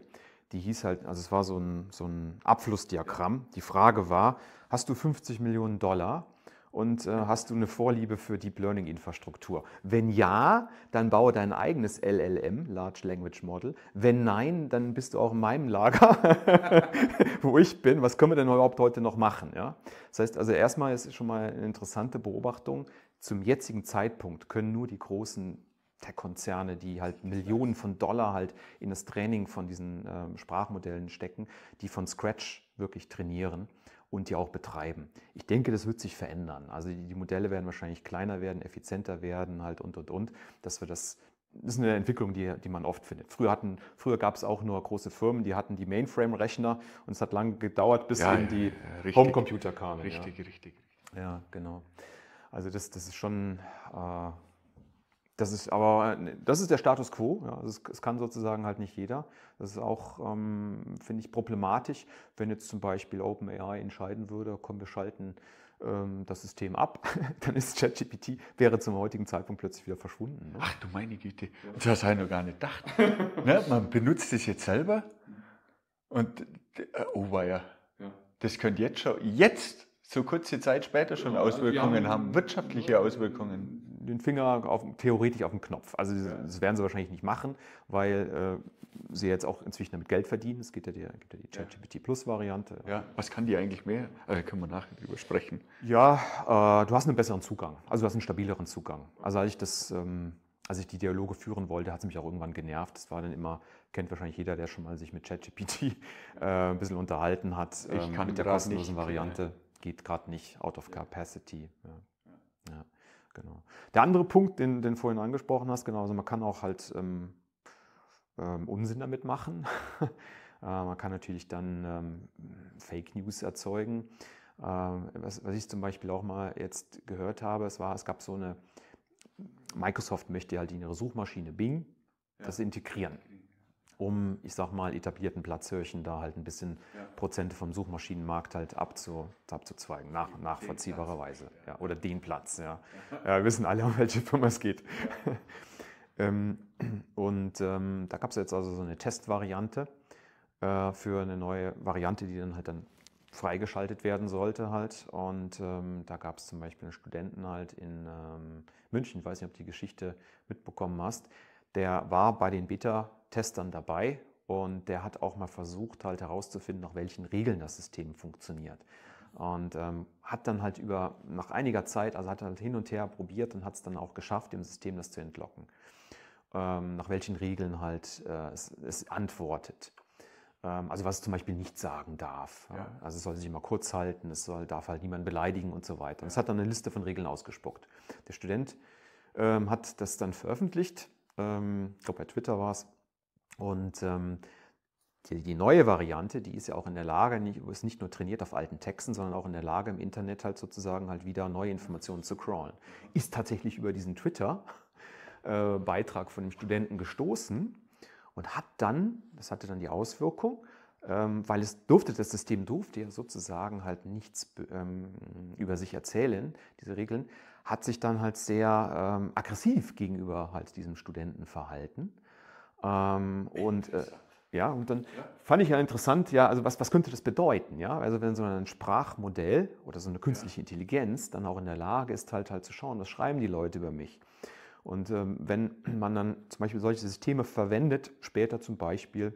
die hieß halt, also es war so ein, so ein Abflussdiagramm. Die Frage war, hast du 50 Millionen Dollar und äh, hast du eine Vorliebe für Deep Learning Infrastruktur? Wenn ja, dann baue dein eigenes LLM, Large Language Model. Wenn nein, dann bist du auch in meinem Lager, [laughs] wo ich bin. Was können wir denn überhaupt heute noch machen? Ja? Das heißt, also erstmal ist es schon mal eine interessante Beobachtung. Zum jetzigen Zeitpunkt können nur die großen Tech-Konzerne, die halt Millionen von Dollar halt in das Training von diesen äh, Sprachmodellen stecken, die von Scratch wirklich trainieren und die auch betreiben. Ich denke, das wird sich verändern. Also die, die Modelle werden wahrscheinlich kleiner werden, effizienter werden, halt und und und, dass wir das das ist eine Entwicklung, die, die man oft findet. Früher, hatten, früher gab es auch nur große Firmen, die hatten die Mainframe-Rechner und es hat lange gedauert, bis ja, eben die ja, Homecomputer kamen. Richtig, ja. richtig. Ja, genau. Also das, das ist schon äh, das ist aber, das ist der Status quo. Ja. Das, also ist, kann sozusagen halt nicht jeder. Das ist auch, ähm, finde ich, problematisch, wenn jetzt zum Beispiel OpenAI entscheiden würde, komm, wir schalten ähm, das System ab, [laughs] dann ist ChatGPT, wäre zum heutigen Zeitpunkt plötzlich wieder verschwunden. Ne? Ach du meine Güte, das habe ich noch gar nicht gedacht. [laughs] ne? Man benutzt es jetzt selber und, äh, oh weia, ja. das könnte jetzt schon, jetzt, so kurze Zeit später schon ja, Auswirkungen haben, haben wirtschaftliche Auswirkungen den Finger auf, theoretisch auf den Knopf. Also das werden sie wahrscheinlich nicht machen, weil äh, sie jetzt auch inzwischen damit Geld verdienen. Es gibt ja die, die ChatGPT Plus Variante. Ja, was kann die eigentlich mehr? Äh, können wir nachher drüber sprechen. Ja, äh, du hast einen besseren Zugang. Also du hast einen stabileren Zugang. Also als ich das... Ähm, als ich die Dialoge führen wollte, hat es mich auch irgendwann genervt. Das war dann immer, kennt wahrscheinlich jeder, der schon mal sich mit ChatGPT [laughs] äh, ein bisschen unterhalten hat. Ähm, mit der kostenlosen nicht, Variante geht gerade nicht out of capacity. Ja. Ja. Genau. Der andere Punkt, den, du vorhin angesprochen hast, genau, also man kann auch halt ähm, ähm, Unsinn damit machen. [laughs] äh, man kann natürlich dann ähm, Fake News erzeugen. Äh, was, was, ich zum Beispiel auch mal jetzt gehört habe, es war, es gab so eine, Microsoft möchte halt in ihre Suchmaschine Bing ja. das integrieren um, ich sag mal, etablierten Platzhörchen da halt ein bisschen ja. Prozente vom Suchmaschinenmarkt halt abzu, abzuzweigen, nach, den nachvollziehbarerweise. ja. oder den Platz, ja. ja. Wir wissen alle, [laughs] um welche Firma es geht. Ähm, und ähm, da gab es jetzt also so eine Testvariante äh, für eine neue Variante, die dann halt dann freigeschaltet werden sollte halt. Und ähm, da gab es zum Beispiel einen Studenten halt in ähm, München, ich weiß nicht, ob du die Geschichte mitbekommen hast, der war bei den Beta-Testern dabei und der hat auch mal versucht, halt herauszufinden, nach welchen Regeln das System funktioniert. Und ähm, hat dann halt über, nach einiger Zeit, also hat er halt hin und her probiert und hat es dann auch geschafft, dem System das zu entlocken. Ähm, nach welchen Regeln halt äh, es, es, antwortet. Ähm, also was es zum Beispiel nicht sagen darf. Ja. Also es soll sich immer kurz halten, es soll, darf halt niemanden beleidigen und so weiter. Und es hat dann eine Liste von Regeln ausgespuckt. Der Student ähm, hat das dann veröffentlicht ähm, ich glaube, bei Twitter war es. Und ähm, die, die, neue Variante, die ist ja auch in der Lage, nicht, ist nicht nur trainiert auf alten Texten, sondern auch in der Lage, im Internet halt sozusagen halt wieder neue Informationen zu crawlen. Ist tatsächlich über diesen Twitter-Beitrag äh, von dem Studenten gestoßen und hat dann, das hatte dann die Auswirkung, ähm, weil es durfte, das System durfte ja sozusagen halt nichts ähm, über sich erzählen, diese Regeln, hat sich dann halt sehr ähm, aggressiv gegenüber halt diesem Studenten verhalten. Ähm, und äh, ja, und dann fand ich ja interessant, ja, also was, was könnte das bedeuten, ja? Also wenn so ein Sprachmodell oder so eine künstliche Intelligenz dann auch in der Lage ist, halt halt zu schauen, was schreiben die Leute über mich. Und ähm, wenn man dann zum Beispiel solche Systeme verwendet, später zum Beispiel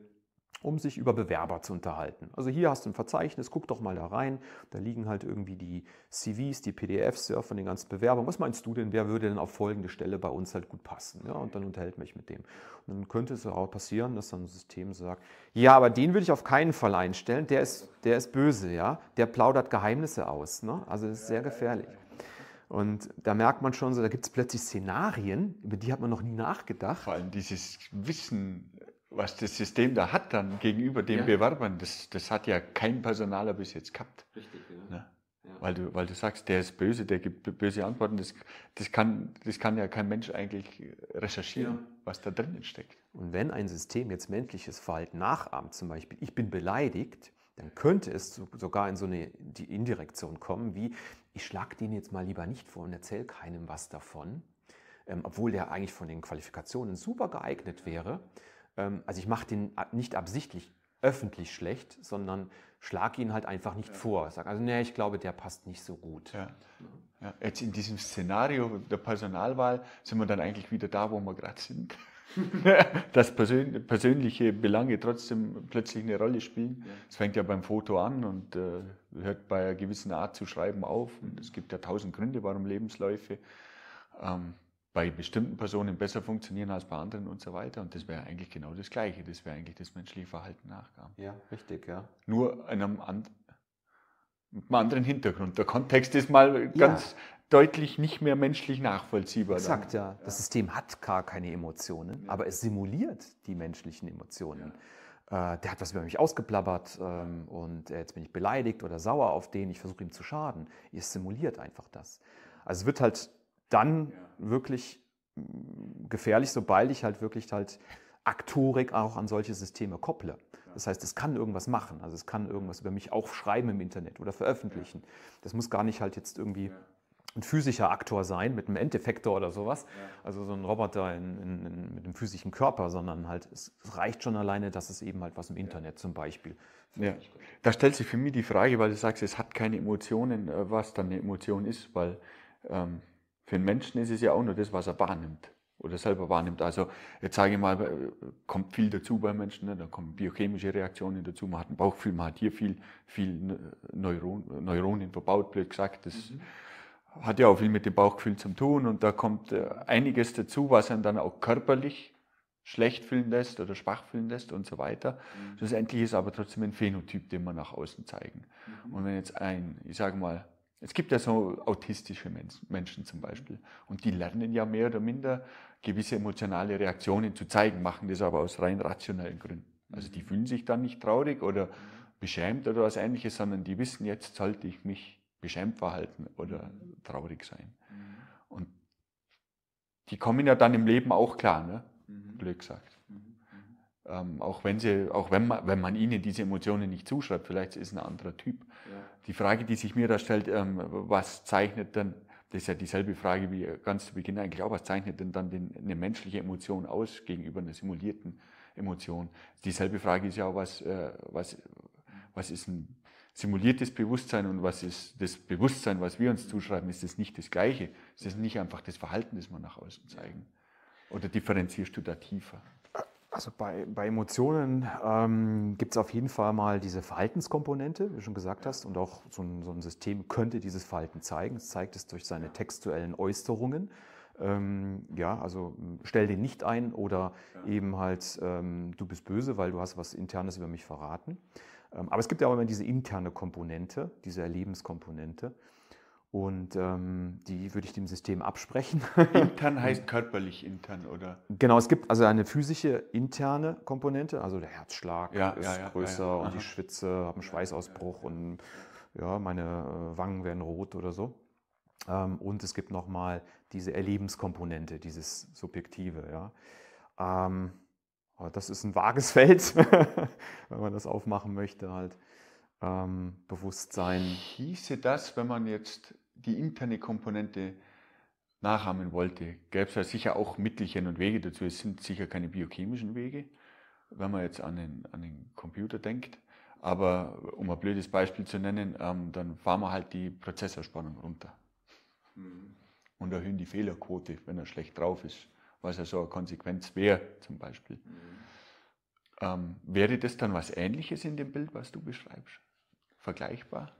um sich über Bewerber zu unterhalten. Also hier hast du ein Verzeichnis, guck doch mal da rein. Da liegen halt irgendwie die CVs, die PDFs ja, von den ganzen Bewerbern. Was meinst du denn, wer würde denn auf folgende Stelle bei uns halt gut passen? Ja, und dann unterhält mich mit dem. Und dann könnte es auch passieren, dass dann ein System sagt, ja, aber den würde ich auf keinen Fall einstellen, der ist, der ist böse, ja, der plaudert Geheimnisse aus. Ne? Also das ist sehr gefährlich. Und da merkt man schon so, da gibt es plötzlich Szenarien, über die hat man noch nie nachgedacht. Vor allem dieses Wissen was das System da hat dann gegenüber den ja. Bewerbern, das, das hat ja kein Personaler bis jetzt gehabt. Richtig, ja. Ne? ja. Weil, du, weil du sagst, der ist böse, der gibt böse Antworten, das, das, kann, das kann ja kein Mensch eigentlich recherchieren, ja. was da drinnen steckt. Und wenn ein System jetzt menschliches Verhalten nachahmt, zum Beispiel, ich bin beleidigt, dann könnte es sogar in so eine die Indirektion kommen, wie ich schlage den jetzt mal lieber nicht vor und erzähle keinem was davon, ähm, obwohl der eigentlich von den Qualifikationen super geeignet wäre. Ähm, also ich mache den nicht absichtlich öffentlich schlecht, sondern schlage ihn halt einfach nicht ja. vor. Sag also, nee, ich glaube, der passt nicht so gut. Ja. Ja. Jetzt in diesem Szenario der Personalwahl sind wir dann eigentlich wieder da, wo wir gerade sind. [laughs] Dass persön persönliche Belange trotzdem plötzlich eine Rolle spielen. Es fängt ja beim Foto an und äh, hört bei einer gewissen Art zu schreiben auf. Und es gibt ja tausend Gründe, warum Lebensläufe. Ähm, bei bestimmten Personen besser funktionieren als bei anderen und so weiter. Und das wäre eigentlich genau das Gleiche. Das wäre eigentlich das menschliche Verhalten nachgaben. Ja, richtig, ja. Nur einem, an, einem anderen Hintergrund. Der Kontext ist mal ganz ja. deutlich nicht mehr menschlich nachvollziehbar. Exakt, dann. ja. Das System hat gar keine Emotionen, ja. aber es simuliert die menschlichen Emotionen. Ja äh, der hat was über mich ausgeplappert ähm, und jetzt bin ich beleidigt oder sauer auf den, ich versuche ihm zu schaden. Es simuliert einfach das. Also es wird halt dann wirklich mm, gefährlich, sobald ich halt wirklich halt Aktorik auch an solche Systeme kopple. Das heißt, es kann irgendwas machen, also es kann irgendwas über mich auch schreiben im Internet oder veröffentlichen. Das muss gar nicht halt jetzt irgendwie ein physischer Aktor sein mit einem Endeffektor oder sowas, also so ein Roboter in, in, in, mit einem physischen Körper, sondern halt es, reicht schon alleine, dass es eben halt was im Internet zum Beispiel. Ja. Da stellt sich für mich die Frage, weil du sagst, es hat keine Emotionen, äh, was dann eine Emotion ist, weil ähm, für den Menschen ist es ja auch nur das, was er wahrnimmt oder selber wahrnimmt. Also jetzt sage ich mal, äh, kommt viel dazu bei Menschen, ne? da kommen biochemische Reaktionen dazu, man hat ein Bauchgefühl, man hat hier viel, viel ne-, Neuron, Neuronen verbaut, blöd gesagt. Das mhm. hat ja auch viel mit dem Bauchgefühl zu tun und da kommt äh, einiges dazu, was einen dann auch körperlich schlecht fühlen lässt oder schwach fühlen lässt und so weiter. Mhm. Schlussendlich ist aber trotzdem ein Phänotyp, den wir nach außen zeigen. Mhm. Und wenn jetzt ein, ich sage mal, es gibt ja so autistische Menschen zum Beispiel. Und die lernen ja mehr oder minder gewisse emotionale Reaktionen zu zeigen, machen das aber aus rein rationalen Gründen. Also die mhm. fühlen sich dann nicht traurig oder beschämt oder was ähnliches, sondern die wissen, jetzt sollte ich mich beschämt verhalten oder mhm. traurig sein. Mhm. Und die kommen ja dann im Leben auch klar, ne? Glück gesagt. Ähm, auch wenn, sie, auch wenn man, wenn man ihnen diese Emotionen nicht zuschreibt, vielleicht ist es ein anderer Typ. Ja. Die Frage, die sich mir da stellt, ähm, was zeichnet denn, das ist ja dieselbe Frage wie äh, ganz zu Beginn eigentlich auch, was zeichnet denn dann den, eine menschliche Emotion aus gegenüber einer simulierten Emotion? Dieselbe Frage ist ja auch, was, äh, was, was ist ein simuliertes Bewusstsein und was ist das Bewusstsein, was wir uns zuschreiben, ist das nicht das Gleiche? Ist das nicht einfach das Verhalten, das wir nach außen zeigen? Oder differenzierst du da tiefer? Also bei, bei Emotionen ähm, gibt es auf jeden Fall mal diese Verhaltenskomponente, wie du schon gesagt hast, und auch so ein, so ein System könnte dieses Verhalten zeigen. Es zeigt es durch seine textuellen Äußerungen. Ähm, ja, also hm, stell den nicht ein oder ja. eben halt, ähm, du bist böse, weil du hast was Internes über mich verraten. Ähm, aber es gibt ja auch immer diese interne Komponente, diese Erlebenskomponente. Und ähm, die würde ich dem System absprechen. [laughs] intern heißt körperlich intern, oder? Genau, es gibt also eine physische interne Komponente, also der Herzschlag ja, ist ja, ja, größer und ich schwitze, habe einen Schweißausbruch und ja, meine äh, Wangen werden rot oder so. Ähm, und es gibt nochmal diese Erlebenskomponente, dieses Subjektive. Ja. Ähm, aber das ist ein vages [laughs] Feld, wenn man das aufmachen möchte halt ähm, Bewusstsein. Hieße das, wenn man jetzt die interne Komponente nachahmen wollte, gäbe es ja sicher auch Mittelchen und Wege dazu. Es sind sicher keine biochemischen Wege, wenn man jetzt an den, an den Computer denkt. Aber um ein blödes Beispiel zu nennen, ähm, dann fahren wir halt die Prozessorspannung runter mhm. und erhöhen die Fehlerquote, wenn er schlecht drauf ist, was ja so eine Konsequenz wäre zum Beispiel. Mhm. Ähm, wäre das dann was Ähnliches in dem Bild, was du beschreibst? vergleichbar?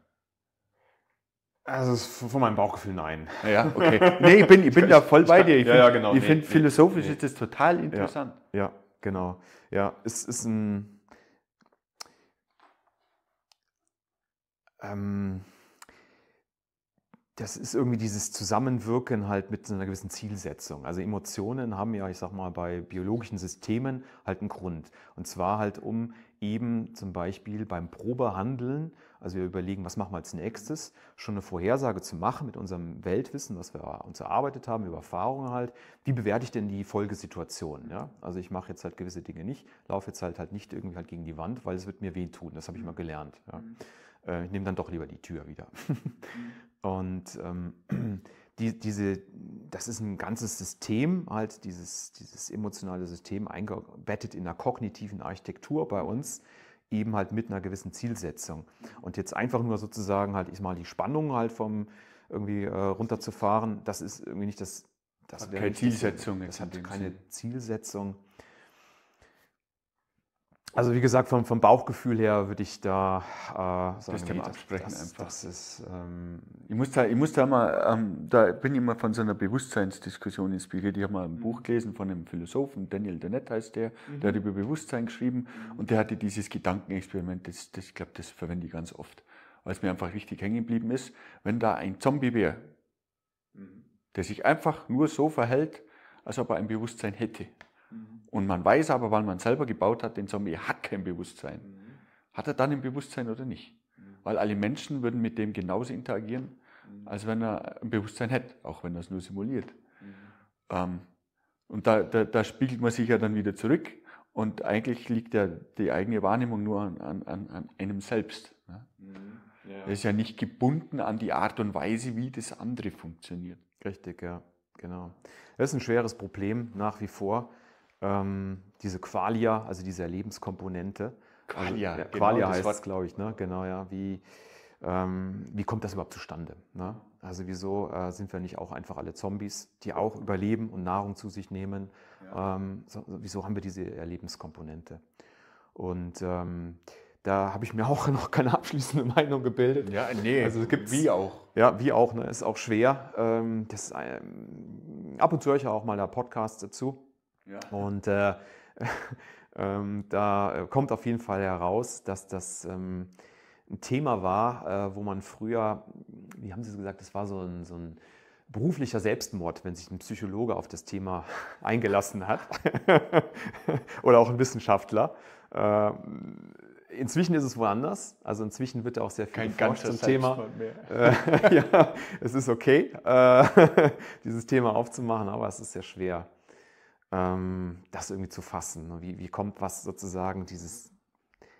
Also von meinem Bauchgefühl nein. Ja, [laughs] okay. Nee, ich bin, ich bin da voll bei dir. Ich ja, find, ja, genau. Ich nee, finde, nee, philosophisch nee. ist das total interessant. Ja, ja, genau. Ja, es ist ein. Ähm, das ist irgendwie dieses Zusammenwirken halt mit einer gewissen Zielsetzung. Also Emotionen haben ja, ich sag mal, bei biologischen Systemen halt einen Grund. Und zwar halt, um eben zum Beispiel beim Probehandeln also wir überlegen, was machen wir als nächstes, schon eine Vorhersage zu machen mit unserem Weltwissen, was wir uns erarbeitet haben, über Erfahrungen halt. Wie bewerte ich denn die Folgesituation? Ja? Also ich mache jetzt halt gewisse Dinge nicht, laufe jetzt halt halt nicht irgendwie halt gegen die Wand, weil es wird mir wehtun. Das habe ich mal mhm. gelernt. Ja? Mhm. Äh, ich nehme dann doch lieber die Tür wieder. Mhm. [laughs] Und ähm, die, diese, das ist ein ganzes System, halt dieses, dieses emotionale System eingebettet in der kognitiven Architektur bei uns, eben halt mit einer gewissen Zielsetzung. Und jetzt einfach nur sozusagen halt, ich mal die Spannung halt vom irgendwie äh, runterzufahren, das ist irgendwie nicht das. das hat keine Zielsetzung. Das, das hat keine Zielsetzung. Also wie gesagt, vom, vom Bauchgefühl her würde ich da äh, sagen, das Thema nee, absprechen das, einfach. Das ist, ähm, ich muss da, ich muss da mal, ähm, da bin ich immer von so einer Bewusstseinsdiskussion inspiriert. Ich habe mal ein mhm. Buch gelesen von einem Philosophen, Daniel Dennett heißt der, mhm. der hat über Bewusstsein geschrieben mhm. und der hatte dieses Gedankenexperiment, das, das ich glaube, das verwende ich ganz oft, weil es mir einfach richtig hängen geblieben ist, wenn da ein Zombie wäre, mhm. der sich einfach nur so verhält, als ob er ein Bewusstsein hätte. Und man weiß aber, weil man selber gebaut hat, den Zombie hat kein Bewusstsein. Mhm. Hat er dann ein Bewusstsein oder nicht? Mhm. Weil alle Menschen würden mit dem genauso interagieren, mhm. als wenn er ein Bewusstsein hätte, auch wenn er es nur simuliert. Mhm. Ähm, und da, da, da, spiegelt man sich ja dann wieder zurück. Und eigentlich liegt ja die eigene Wahrnehmung nur an, an, an einem selbst. Ne? Mhm. Ja. Er ist ja nicht gebunden an die Art und Weise, wie das andere funktioniert. Richtig, ja, genau. Das ist ein schweres Problem nach wie vor ähm, diese Qualia, also diese Erlebenskomponente. Also, Qualia, also, ja, genau Qualia heißt es, glaube ich, ne? genau, ja. Wie, ähm, wie kommt das überhaupt zustande? Ne? Also wieso äh, sind wir nicht auch einfach alle Zombies, die auch überleben und Nahrung zu sich nehmen? Ja. Ähm, so, wieso haben wir diese Erlebenskomponente? Und ähm, da habe ich mir [laughs] auch noch keine abschließende Meinung gebildet. Ja, nee, also es gibt wie auch. Ja, wie auch, ne? ist auch schwer. Ähm, das, ähm, ab und zu höre ich auch mal da Podcasts dazu. Und äh, [laughs] ähm, da äh, kommt auf jeden Fall heraus, dass das ähm, ein Thema war, äh, wo man früher, wie haben Sie es gesagt, das war so ein, so ein beruflicher Selbstmord, wenn sich ein Psychologe auf das Thema [laughs] eingelassen hat [laughs] oder auch ein Wissenschaftler. Ähm, inzwischen ist es woanders. Also inzwischen wird auch sehr viel Kein geforscht zum Thema. Mehr. Äh, ja, es ist okay, äh, dieses Thema aufzumachen, aber es ist sehr schwer. Ähm, das irgendwie zu fassen. Ne? Wie, wie kommt was sozusagen dieses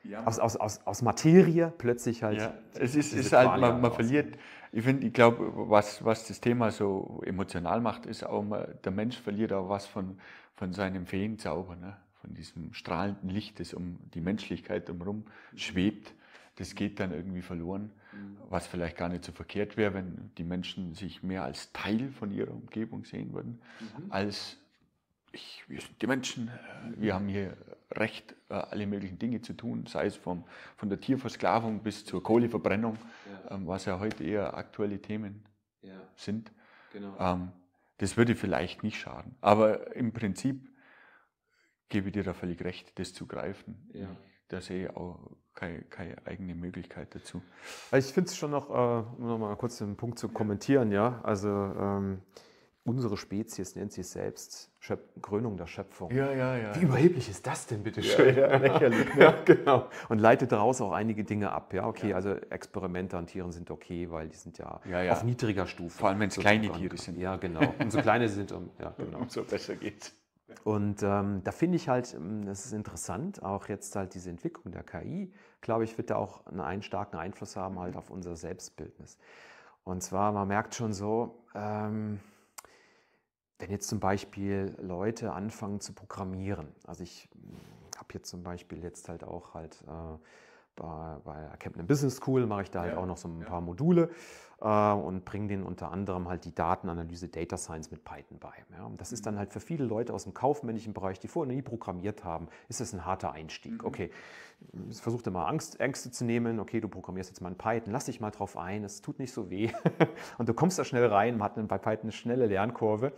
ja. aus, aus, aus, aus Materie plötzlich halt. Ja. Es ist, ist halt, man, man verliert, ne? ich finde, ich glaube, was, was das Thema so emotional macht, ist auch, der Mensch verliert auch was von, von seinem Feenzauber, ne? von diesem strahlenden Licht, das um die Menschlichkeit drumherum mhm. schwebt. Das geht dann irgendwie verloren, mhm. was vielleicht gar nicht so verkehrt wäre, wenn die Menschen sich mehr als Teil von ihrer Umgebung sehen würden, mhm. als ich, wir sind die Menschen, wir haben hier Recht, äh, alle möglichen Dinge zu tun, sei es vom, von der Tierversklavung bis zur Kohleverbrennung, ja. Ähm, was ja heute eher aktuelle Themen ja. sind. Genau. Ähm, das würde vielleicht nicht schaden. Aber im Prinzip gebe ich dir da völlig recht, das zu greifen. Ja. Da sehe ich auch keine, keine eigene Möglichkeit dazu. Also ich finde es schon noch, äh, um nochmal kurz den Punkt zu kommentieren, ja. Also ähm, unsere Spezies nennt sich selbst Schöp Krönung der Schöpfung. Ja, ja, ja. Wie überheblich ist das denn bitte schön? Ja, ja, [laughs] lächerlich. Ne? ja, genau. Und leitet daraus auch einige Dinge ab. Ja, okay, ja. also Experimente an Tieren sind okay, weil die sind ja, ja auf niedriger Stufe. Vor allem, wenn es so kleine Tiere sind. Ja, genau. Umso kleiner sie sind, um, ja, [laughs] genau. umso besser geht's. Und ähm, da finde ich halt, ähm, das ist interessant, auch jetzt halt diese Entwicklung der KI, glaube ich, wird da auch einen, einen starken Einfluss haben halt mhm. auf unser Selbstbildnis. Und zwar, man merkt schon so, ähm, wenn jetzt zum Beispiel Leute anfangen zu programmieren, also ich hm, habe jetzt zum Beispiel jetzt halt auch halt äh, bei, bei Campton Business School mache ich da halt ja, auch noch so ein ja. paar Module äh, und bringe denen unter anderem halt die Datenanalyse Data Science mit Python bei. Ja. Und das mhm. ist dann mhm. halt für viele Leute aus dem kaufmännischen Bereich, die vorher nie programmiert haben, ist das ein harter Einstieg. Mhm. Okay, ich versuchte mal Angst, Ängste zu nehmen. Okay, du programmierst jetzt mal in Python, lass dich mal drauf ein, es tut nicht so weh. [laughs] und du kommst da schnell rein, man hat bei Python eine schnelle Lernkurve.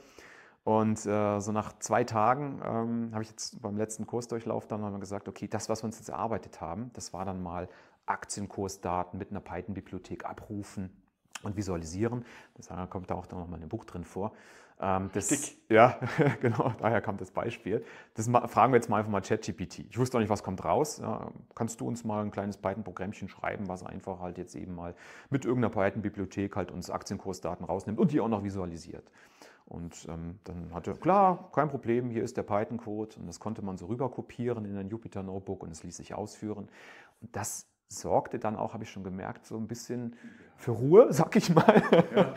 Und äh, so nach zwei Tagen ähm, habe ich jetzt beim letzten Kursdurchlauf dann nochmal gesagt, okay, das, was wir uns jetzt erarbeitet haben, das war dann mal Aktienkursdaten mit einer Python-Bibliothek abrufen und visualisieren. Das kommt da auch dann nochmal ein Buch drin vor. Ähm, das, [laughs] ja, [laughs] genau, daher kam das Beispiel. Das fragen wir jetzt mal einfach mal ChatGPT. Ich wusste auch nicht, was kommt raus. Ja, kannst du uns mal ein kleines Python-Programmchen schreiben, was einfach halt jetzt eben mal mit irgendeiner Python-Bibliothek halt uns Aktienkursdaten rausnimmt und die auch noch visualisiert? Und ähm, dann hatte, klar, kein Problem, hier ist der Python-Code und das konnte man so rüber kopieren in ein Jupyter-Notebook und es ließ sich ausführen. Und das sorgte dann auch, habe ich schon gemerkt, so ein bisschen für Ruhe, [laughs] sag ich mal, ja.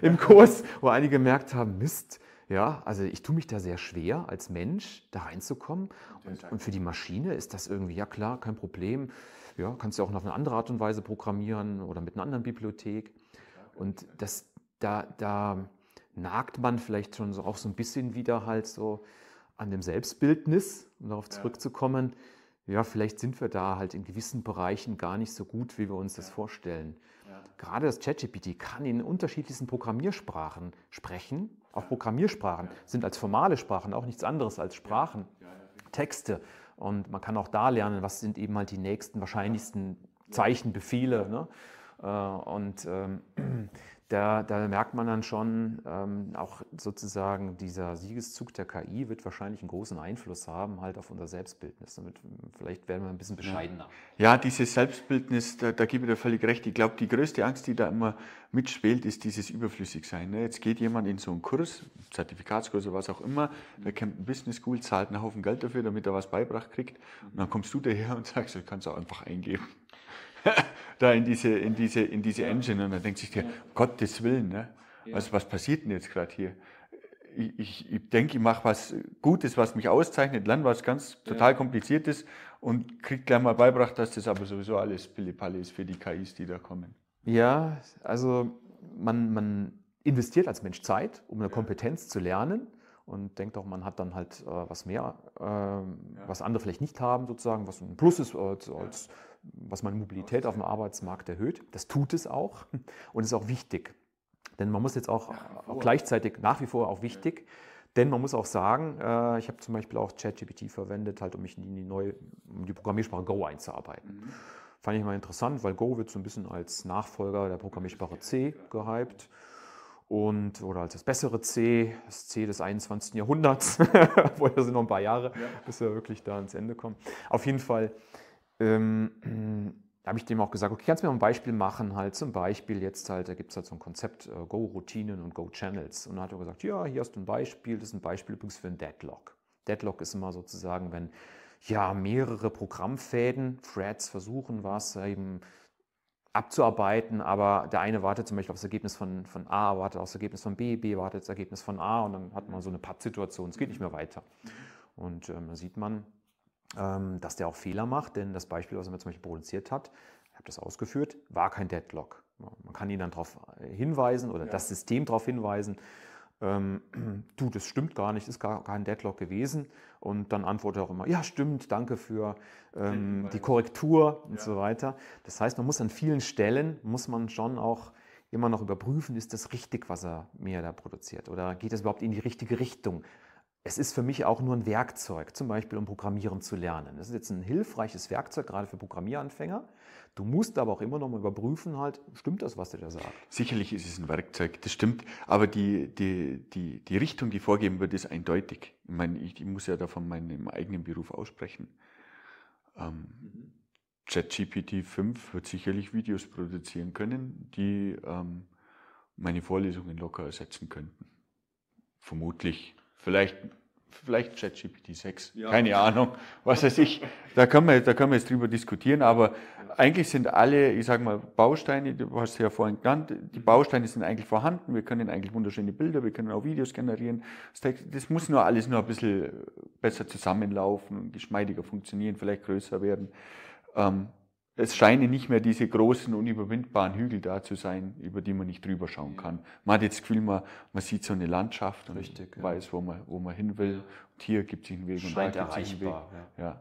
im Kurs, wo einige gemerkt haben, Mist, ja, also ich tue mich da sehr schwer als Mensch, da reinzukommen. Und, und, für die Maschine ist das irgendwie, ja klar, kein Problem. Ja, kannst du auch noch eine andere Art und Weise programmieren oder mit einer anderen Bibliothek. Genau. Und das, da, da nagt man vielleicht schon so auch so ein bisschen wieder halt so an dem Selbstbildnis, um darauf zurückzukommen. Ja. ja, vielleicht sind wir da halt in gewissen Bereichen gar nicht so gut, wie wir uns ja. das vorstellen. Ja. Gerade das ChatGPT kann in unterschiedlichsten Programmiersprachen sprechen. Auch Programmiersprachen sind als formale Sprachen auch nichts anderes als Sprachen, Texte. Und man kann auch da lernen, was sind eben halt die nächsten, wahrscheinlichsten Zeichen, Befehle. Ne? Äh, und ähm, da, da merkt man dann schon, ähm, auch sozusagen dieser Siegeszug der KI wird wahrscheinlich einen großen Einfluss haben halt auf unser Selbstbildnis. Damit vielleicht werden wir ein bisschen bescheidener. Ja, dieses Selbstbildnis, da, da gebe ich dir völlig recht. Ich glaube, die größte Angst, die da immer mitspielt, ist dieses Überflüssigsein. Ne? Jetzt geht jemand in so einen Kurs, Zertifikatskurs oder was auch immer, der mhm. kennt ein Business School, zahlt einen Haufen Geld dafür, damit er was beibracht kriegt. Und dann kommst du daher und sagst, du kannst auch einfach eingeben. [laughs] da in diese, in diese, in diese Engine. Und dann denkt sich der, ja. Gottes Willen, ne? was, was passiert denn jetzt gerade hier? Ich, ich, ich denke, ich mache was Gutes, was mich auszeichnet, lerne was ganz total Kompliziertes und kriege gleich mal beibracht, dass das aber sowieso alles Pillepalle ist für die KIs, die da kommen. Ja, also man, man investiert als Mensch Zeit, um eine Kompetenz zu lernen und denkt auch, man hat dann halt äh, was mehr, äh, ja. was andere vielleicht nicht haben, sozusagen, was ein Plus ist, äh, als, ja. als was meine Mobilität auf dem Arbeitsmarkt erhöht. Das tut es auch [laughs] und ist auch wichtig. Denn man muss jetzt auch, ja, auch gleichzeitig nach wie vor auch wichtig, denn man muss auch sagen, äh, ich habe zum Beispiel auch ChatGPT verwendet, halt, um mich in die neue, um die Programmiersprache Go einzuarbeiten. Mhm. Fand ich mal interessant, weil Go wird so ein bisschen als Nachfolger der Programmiersprache C gehypt und oder als das bessere C, das C des 21. Jahrhunderts, vorher [laughs] sind noch ein paar Jahre, ja. bis wir wirklich da ans Ende kommen. Auf jeden Fall ähm, [clears throat] habe ich dem auch gesagt, okay, kannst du mir mal ein Beispiel machen, halt zum Beispiel jetzt halt, da gibt es halt so ein Konzept äh, Go-Routinen und Go-Channels. Und dann hat er gesagt, ja, hier hast du ein Beispiel, das ist ein Beispiel übrigens für einen Deadlock. Deadlock ist immer sozusagen, wenn ja mehrere Programmfäden, Threads versuchen was, eben abzuarbeiten, aber der eine wartet zum Beispiel auf das Ergebnis von, von A, wartet auf das Ergebnis von B, B wartet auf das Ergebnis von A und dann hat man so eine Pattsituation, es geht nicht mehr weiter. Und ähm, da sieht man, ähm, dass der auch Fehler macht, denn das Beispiel, was er mir zum Beispiel produziert hat, ich habe das ausgeführt, war kein Deadlock. Man kann ihn dann darauf äh, hinweisen oder ja. das System darauf hinweisen ähm, [clears throat] du, das stimmt gar nicht, ist gar kein Deadlock gewesen. Und dann antwortet er auch immer, ja, stimmt, danke für ähm, die Korrektur und ja. so weiter. Das heißt, man muss an vielen Stellen, muss man schon auch immer noch überprüfen, ist das richtig, was er mir da produziert? Oder geht das überhaupt in die richtige Richtung? Es ist für mich auch nur ein Werkzeug, zum Beispiel um Programmieren zu lernen. Das ist jetzt ein hilfreiches Werkzeug, gerade für Programmieranfänger. Du musst aber auch immer noch mal überprüfen, halt, stimmt das, was der da sagt? Sicherlich ist es ein Werkzeug, das stimmt. Aber die, die, die, die Richtung, die vorgeben wird, ist eindeutig. Ich meine, ich, ich muss ja davon meinem eigenen Beruf aussprechen. Ähm, ChatGPT 5 wird sicherlich Videos produzieren können, die ähm, meine Vorlesungen locker ersetzen könnten. Vermutlich. Vielleicht vielleicht ChatGPT 6, ja. keine Ahnung, was weiß ich. Da können, wir, da können wir jetzt drüber diskutieren, aber eigentlich sind alle, ich sage mal, Bausteine, du hast ja vorhin genannt, die Bausteine sind eigentlich vorhanden, wir können eigentlich wunderschöne Bilder, wir können auch Videos generieren. Das muss nur alles nur ein bisschen besser zusammenlaufen, geschmeidiger funktionieren, vielleicht größer werden. Ähm, es scheinen nicht mehr diese großen, unüberwindbaren Hügel da zu sein, über die man nicht drüber schauen mhm. kann. Man hat jetzt das Gefühl, man, man sieht so eine Landschaft und Richtig, ja. weiß, wo man, wo man hin will. Und hier gibt es einen Weg Scheint und da gibt es einen Weg. Ja. ja.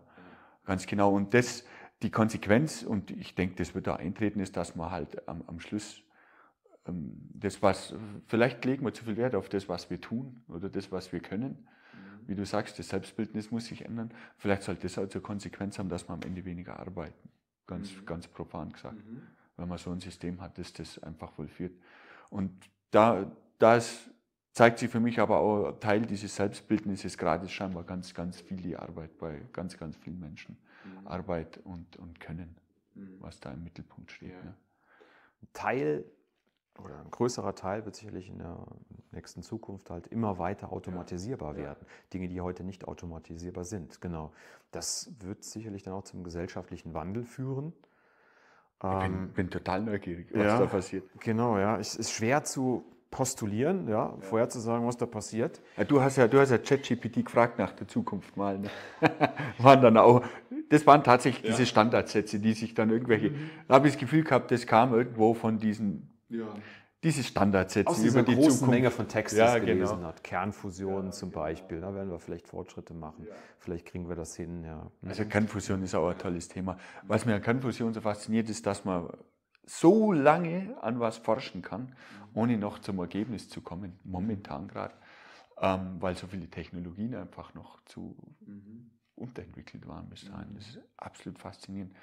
ganz genau. Und das, die Konsequenz, und ich denke, das wird da eintreten, ist, dass man halt am, am Schluss ähm, das, was, vielleicht legen wir zu viel Wert auf das, was wir tun oder das, was wir können mhm. wie du sagst, das Selbstbildnis muss sich ändern. Vielleicht sollte das zur Konsequenz haben, dass wir am Ende weniger arbeiten ganz, mhm. ganz profan gesagt. Mhm. Wenn man so ein System hat, dass das einfach vollführt. Und da, das zeigt sich für mich aber auch Teil dieses Selbstbildnisses, gerade scheinbar ganz, ganz viel die Arbeit bei ganz, ganz vielen Menschen. Mhm. Arbeit und, und Können, mhm. was da im Mittelpunkt steht. Ja. Ne? Teil oder ein größerer Teil wird sicherlich in der nächsten Zukunft halt immer weiter automatisierbar ja. werden. Dinge, die heute nicht automatisierbar sind. Genau. Das wird sicherlich dann auch zum gesellschaftlichen Wandel führen. Ich ähm, bin, bin, total neugierig, was ja, da passiert. Genau, ja. Es ist schwer zu postulieren, ja, ja. vorher zu sagen, was da passiert. du hast ja, du hast ja ChatGPT gefragt nach der Zukunft mal. Ne? [laughs] waren dann auch, das waren tatsächlich diese Standardsätze, die sich dann irgendwelche. Mhm. Da habe ich das Gefühl gehabt, das kam irgendwo von diesen ja. diese Standards setzen Aus dieser über die großen Zukunft. Menge von Texten ja, gelesen genau. hat. Kernfusion ja, zum genau. Beispiel, da werden wir vielleicht Fortschritte machen. Ja. Vielleicht kriegen wir das hin, ja. Mhm. Also Kernfusion ist auch ein tolles Thema. Was mir an Kernfusion so fasziniert, ist, dass man so lange an was forschen kann, mhm. ohne noch zum Ergebnis zu kommen, momentan gerade, ähm, weil so viele Technologien einfach noch zu mhm. unterentwickelt waren bis dahin. Das mhm. ist absolut faszinierend.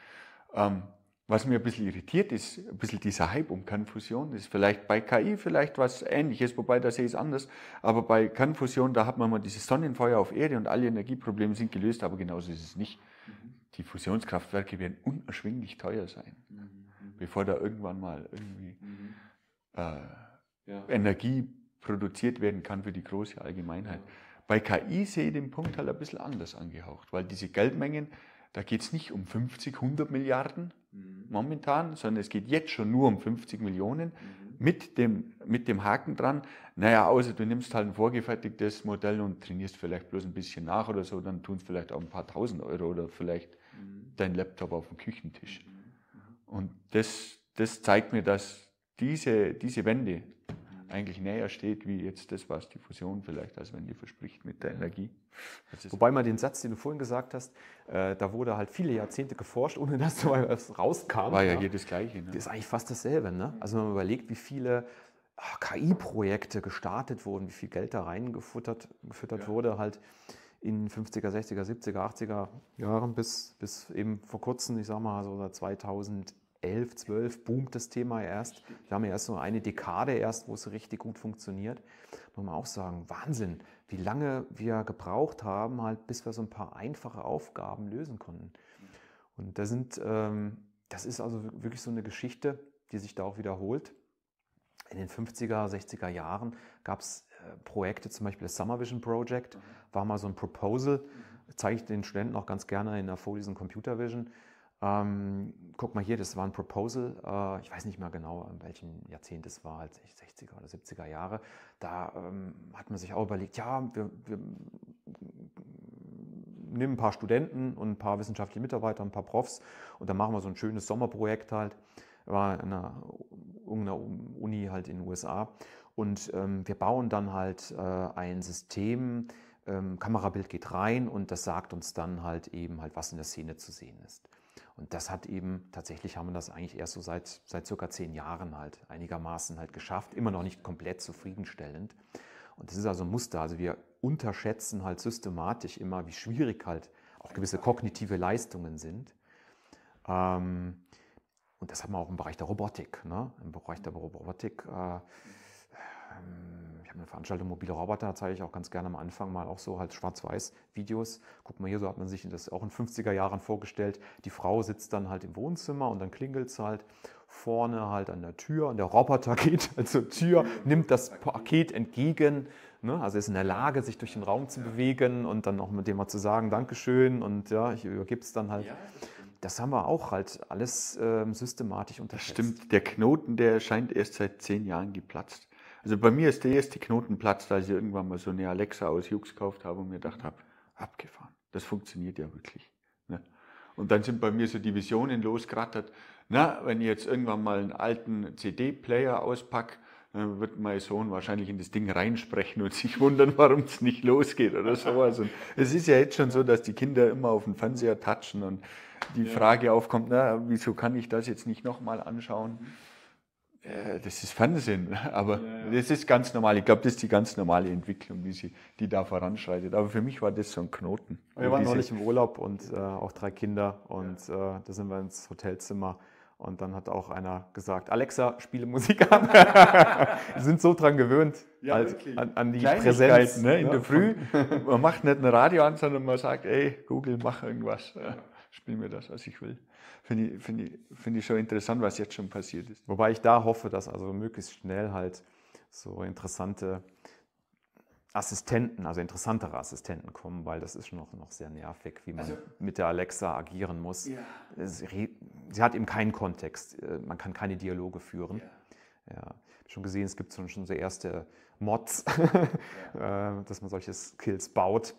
Ähm, was mir ein bisschen irritiert, ist ein bisschen dieser Hype um Kernfusion. Das ist vielleicht bei KI vielleicht was Ähnliches, wobei da sehe ich es anders. Aber bei Kernfusion, da hat man mal dieses Sonnenfeuer auf Erde und alle Energieprobleme sind gelöst, aber genauso ist es nicht. Mhm. Die Fusionskraftwerke werden unerschwinglich teuer sein, mhm. Mhm. bevor da irgendwann mal irgendwie äh, Energie produziert werden kann für die große Allgemeinheit. Bei KI sehe ich den Punkt halt ein bisschen anders angehaucht, weil diese Geldmengen, da geht es nicht um 50, 100 Milliarden, mhm momentan, sondern es geht jetzt schon nur um 50 Millionen mhm. mit dem, mit dem Haken dran. Naja, außer du nimmst halt ein vorgefertigtes Modell und trainierst vielleicht bloß ein bisschen nach oder so, dann tun es vielleicht auch ein paar tausend Euro oder vielleicht mhm. dein Laptop auf dem Küchentisch. Mhm. mhm. Und das, das zeigt mir, dass diese, diese Wende eigentlich näher steht, wie jetzt das, was die Fusion vielleicht, als wenn die verspricht mit der Energie. Wobei man den Satz, den du vorhin gesagt hast, äh, da wurde halt viele Jahrzehnte geforscht, ohne dass da was rauskam. War ja, ja. hier das Gleiche. Ne? Das ist eigentlich fast dasselbe. Ne? Also wenn man überlegt, wie viele ah, KI-Projekte gestartet wurden, wie viel Geld da reingefüttert gefüttert ja. wurde, halt in 50er, 60er, 70er, 80er Jahren bis, bis eben vor kurzem, ich sag mal so 2000 11, 12 boomt das Thema erst. Wir haben ja erst so eine Dekade erst, wo es richtig gut funktioniert. Muss man auch sagen, Wahnsinn, wie lange wir gebraucht haben, halt, bis wir so ein paar einfache Aufgaben lösen konnten. Und da sind, ähm, das ist also wirklich so eine Geschichte, die sich da auch wiederholt. In den 50er, 60er Jahren gab es äh, Projekte, zum Beispiel das Summer Vision Project, mhm. war mal so ein Proposal, zeige ich den Studenten auch ganz gerne in der Folie, so Computer Vision ähm, guck mal hier, das war ein Proposal, äh, ich weiß nicht mehr genau, in welchem Jahrzehnt es war, als halt 60er oder 70er Jahre. Da ähm, hat man sich auch überlegt, ja, wir, wir nehmen ein paar Studenten und ein paar wissenschaftliche Mitarbeiter, ein paar Profs und dann machen wir so ein schönes Sommerprojekt halt. War in einer, irgendeiner Uni halt in den USA. Und ähm, wir bauen dann halt äh, ein System, ähm, Kamerabild geht rein und das sagt uns dann halt eben halt, was in der Szene zu sehen ist. Und das hat eben, tatsächlich haben wir das eigentlich erst so seit, seit circa zehn Jahren halt einigermaßen halt geschafft. Immer noch nicht komplett zufriedenstellend. Und das ist also ein Muster. Also wir unterschätzen halt systematisch immer, wie schwierig halt auch gewisse kognitive Leistungen sind. Ähm, und das haben wir auch im Bereich der Robotik. Ne? Im Bereich der Robotik äh, ähm, wir haben eine Veranstaltung mobile Roboter, da zeige ich auch ganz gerne am Anfang mal auch so halt Schwarz-Weiß-Videos. Guck mal hier, so hat man sich das auch in 50er Jahren vorgestellt. Die Frau sitzt dann halt im Wohnzimmer und dann klingelt es halt vorne halt an der Tür und der Roboter [laughs] geht halt zur Tür, nimmt das Paket entgegen. Ne? Also ist in der Lage, sich durch den Raum zu bewegen und dann auch mit dem mal zu sagen, Dankeschön und ja, ich übergebe es dann halt. Ja das haben wir auch halt alles ähm, systematisch unterschätzt. stimmt. Der Knoten, der scheint erst seit zehn Jahren geplatzt. Also bei mir ist der erste Knoten platzt, als ich irgendwann mal so eine Alexa aus Jux gekauft habe und mir gedacht habe, abgefahren. Das funktioniert ja wirklich. Ne? Und dann sind bei mir so die Visionen losgerattert. Na, wenn ich jetzt irgendwann mal einen alten CD-Player auspacke, dann wird mein Sohn wahrscheinlich in das Ding reinsprechen und sich wundern, warum es nicht losgeht oder sowas. Und es ist ja jetzt schon so, dass die Kinder immer auf den Fernseher touchen und die ja. Frage aufkommt, na, wieso kann ich das jetzt nicht nochmal anschauen? Äh, das ist Fernsehen, ne? aber ja, ja. das ist ganz normal. Ich glaube, das ist die ganz normale Entwicklung, wie sie, die da voranschreitet. Aber für mich war das so ein Knoten. Wir waren neulich im Urlaub und äh, auch drei Kinder und ja. äh, da sind wir ins Hotelzimmer und dann hat auch einer gesagt, Alexa, spiele Musik ab. [laughs] wir sind so dran gewöhnt als, an, an, die Präsenz. Ne? In ne? der Früh, man macht nicht ein Radio an, sondern man sagt, ey, Google, mach irgendwas, spiel mir das, was ich will. Finde ich, find ich, find ich schon interessant, was jetzt schon passiert ist. Wobei ich da hoffe, dass also möglichst schnell halt so interessante Assistenten, also interessantere Assistenten kommen, weil das ist noch, noch sehr nervig, wie man also, mit der Alexa agieren muss. Ja. Sie, sie, hat eben keinen Kontext, äh, man kann keine Dialoge führen. Ja. ja. Schon gesehen, es gibt schon, schon so erste Mods, ja. [laughs] Äh, dass man solche Skills baut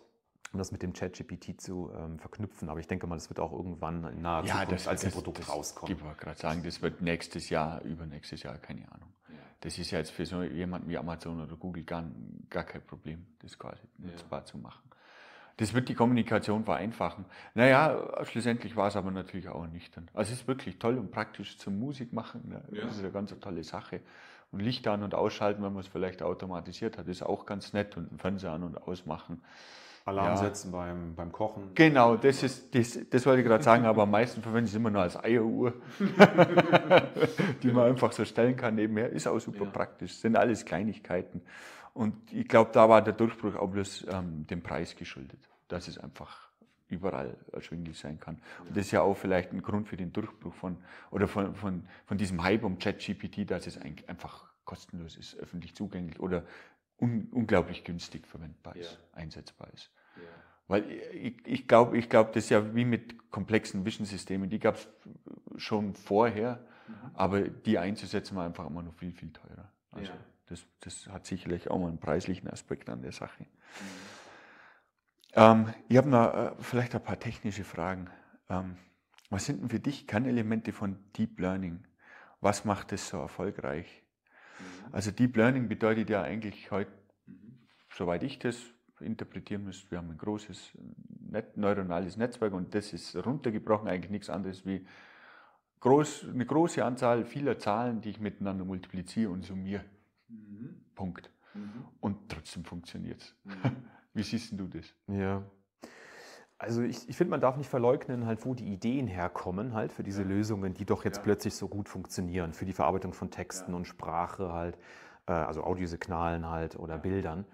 um das mit dem ChatGPT zu ähm, verknüpfen. Aber ich denke mal, das wird auch irgendwann in naher ja, Zukunft das, als das, ein Produkt das, rauskommen. Ich wollte gerade sagen, das wird nächstes Jahr, übernächstes Jahr, keine Ahnung. Ja. Das ist ja jetzt für so jemanden wie Amazon oder Google gar, gar kein Problem, das quasi nutzbar zu machen. Das wird die Kommunikation vereinfachen. Naja, schlussendlich war es aber natürlich auch nicht. Also es ist wirklich toll und praktisch zum Musik machen. Ne? Ja. Das ist eine ganz tolle Sache. Und Licht an und ausschalten, wenn man es vielleicht automatisiert hat, ist auch ganz nett. Und einen Fernseher an und ausmachen. Alarm ja. setzen beim, beim Kochen. Genau, das ist das, das wollte ich gerade sagen, aber am meisten verwende ich es immer nur als Eieruhr, [laughs] die man einfach so stellen kann nebenher. Ist auch super ja. praktisch, sind alles Kleinigkeiten. Und ich glaube, da war der Durchbruch auch bloß ähm, dem Preis geschuldet, dass es einfach überall erschwinglich sein kann. Und das ist ja auch vielleicht ein Grund für den Durchbruch von oder von, von, von diesem Hype um ChatGPT, dass es einfach kostenlos ist, öffentlich zugänglich oder un unglaublich günstig verwendbar ist, ja. einsetzbar ist. Ja. Weil ich, ich glaube, ich glaub, das ist ja wie mit komplexen Vision-Systemen, die gab es schon vorher, mhm. aber die einzusetzen war einfach immer noch viel, viel teurer. Also ja. das, das hat sicherlich auch mal einen preislichen Aspekt an der Sache. Mhm. Ähm, ich habe noch äh, vielleicht ein paar technische Fragen. Ähm, was sind denn für dich Kernelemente von Deep Learning? Was macht es so erfolgreich? Also Deep Learning bedeutet ja eigentlich heute, mhm. soweit ich das interpretieren müsste, wir haben ein großes äh, Net neuronales Netzwerk und das ist runtergebrochen eigentlich nichts anderes wie groß, eine große Anzahl vieler Zahlen, die ich miteinander multipliziere und summiere. Mhm. Punkt. Mhm. Und trotzdem funktioniert es. Mhm. [laughs] Wie siehst du das? Ja, also ich, ich finde, man darf nicht verleugnen, halt, wo die Ideen herkommen, halt für diese ja. Lösungen, die doch jetzt ja. plötzlich so gut funktionieren, für die Verarbeitung von Texten ja. und Sprache halt, äh, also Audiosignalen halt oder Bildern.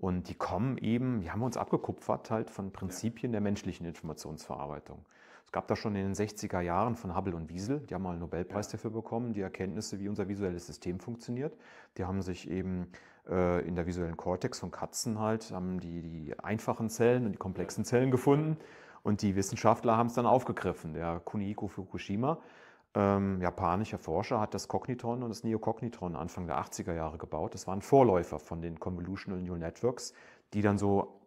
Und die kommen eben, die haben uns abgekupfert halt von Prinzipien der menschlichen Informationsverarbeitung. Es gab da schon in den 60er Jahren von Hubble und Wiesel, die haben mal einen Nobelpreis dafür bekommen, die Erkenntnisse, wie unser visuelles System funktioniert. Die haben sich eben äh, in der visuellen Kortex von Katzen halt, haben die, die einfachen Zellen und die komplexen Zellen gefunden und die Wissenschaftler haben es dann aufgegriffen. Der Kunihiko Fukushima, ähm, japanischer Forscher, hat das Cogniton und das Neocognitron Anfang der 80er Jahre gebaut. Das waren Vorläufer von den Convolutional Neural Networks, die dann so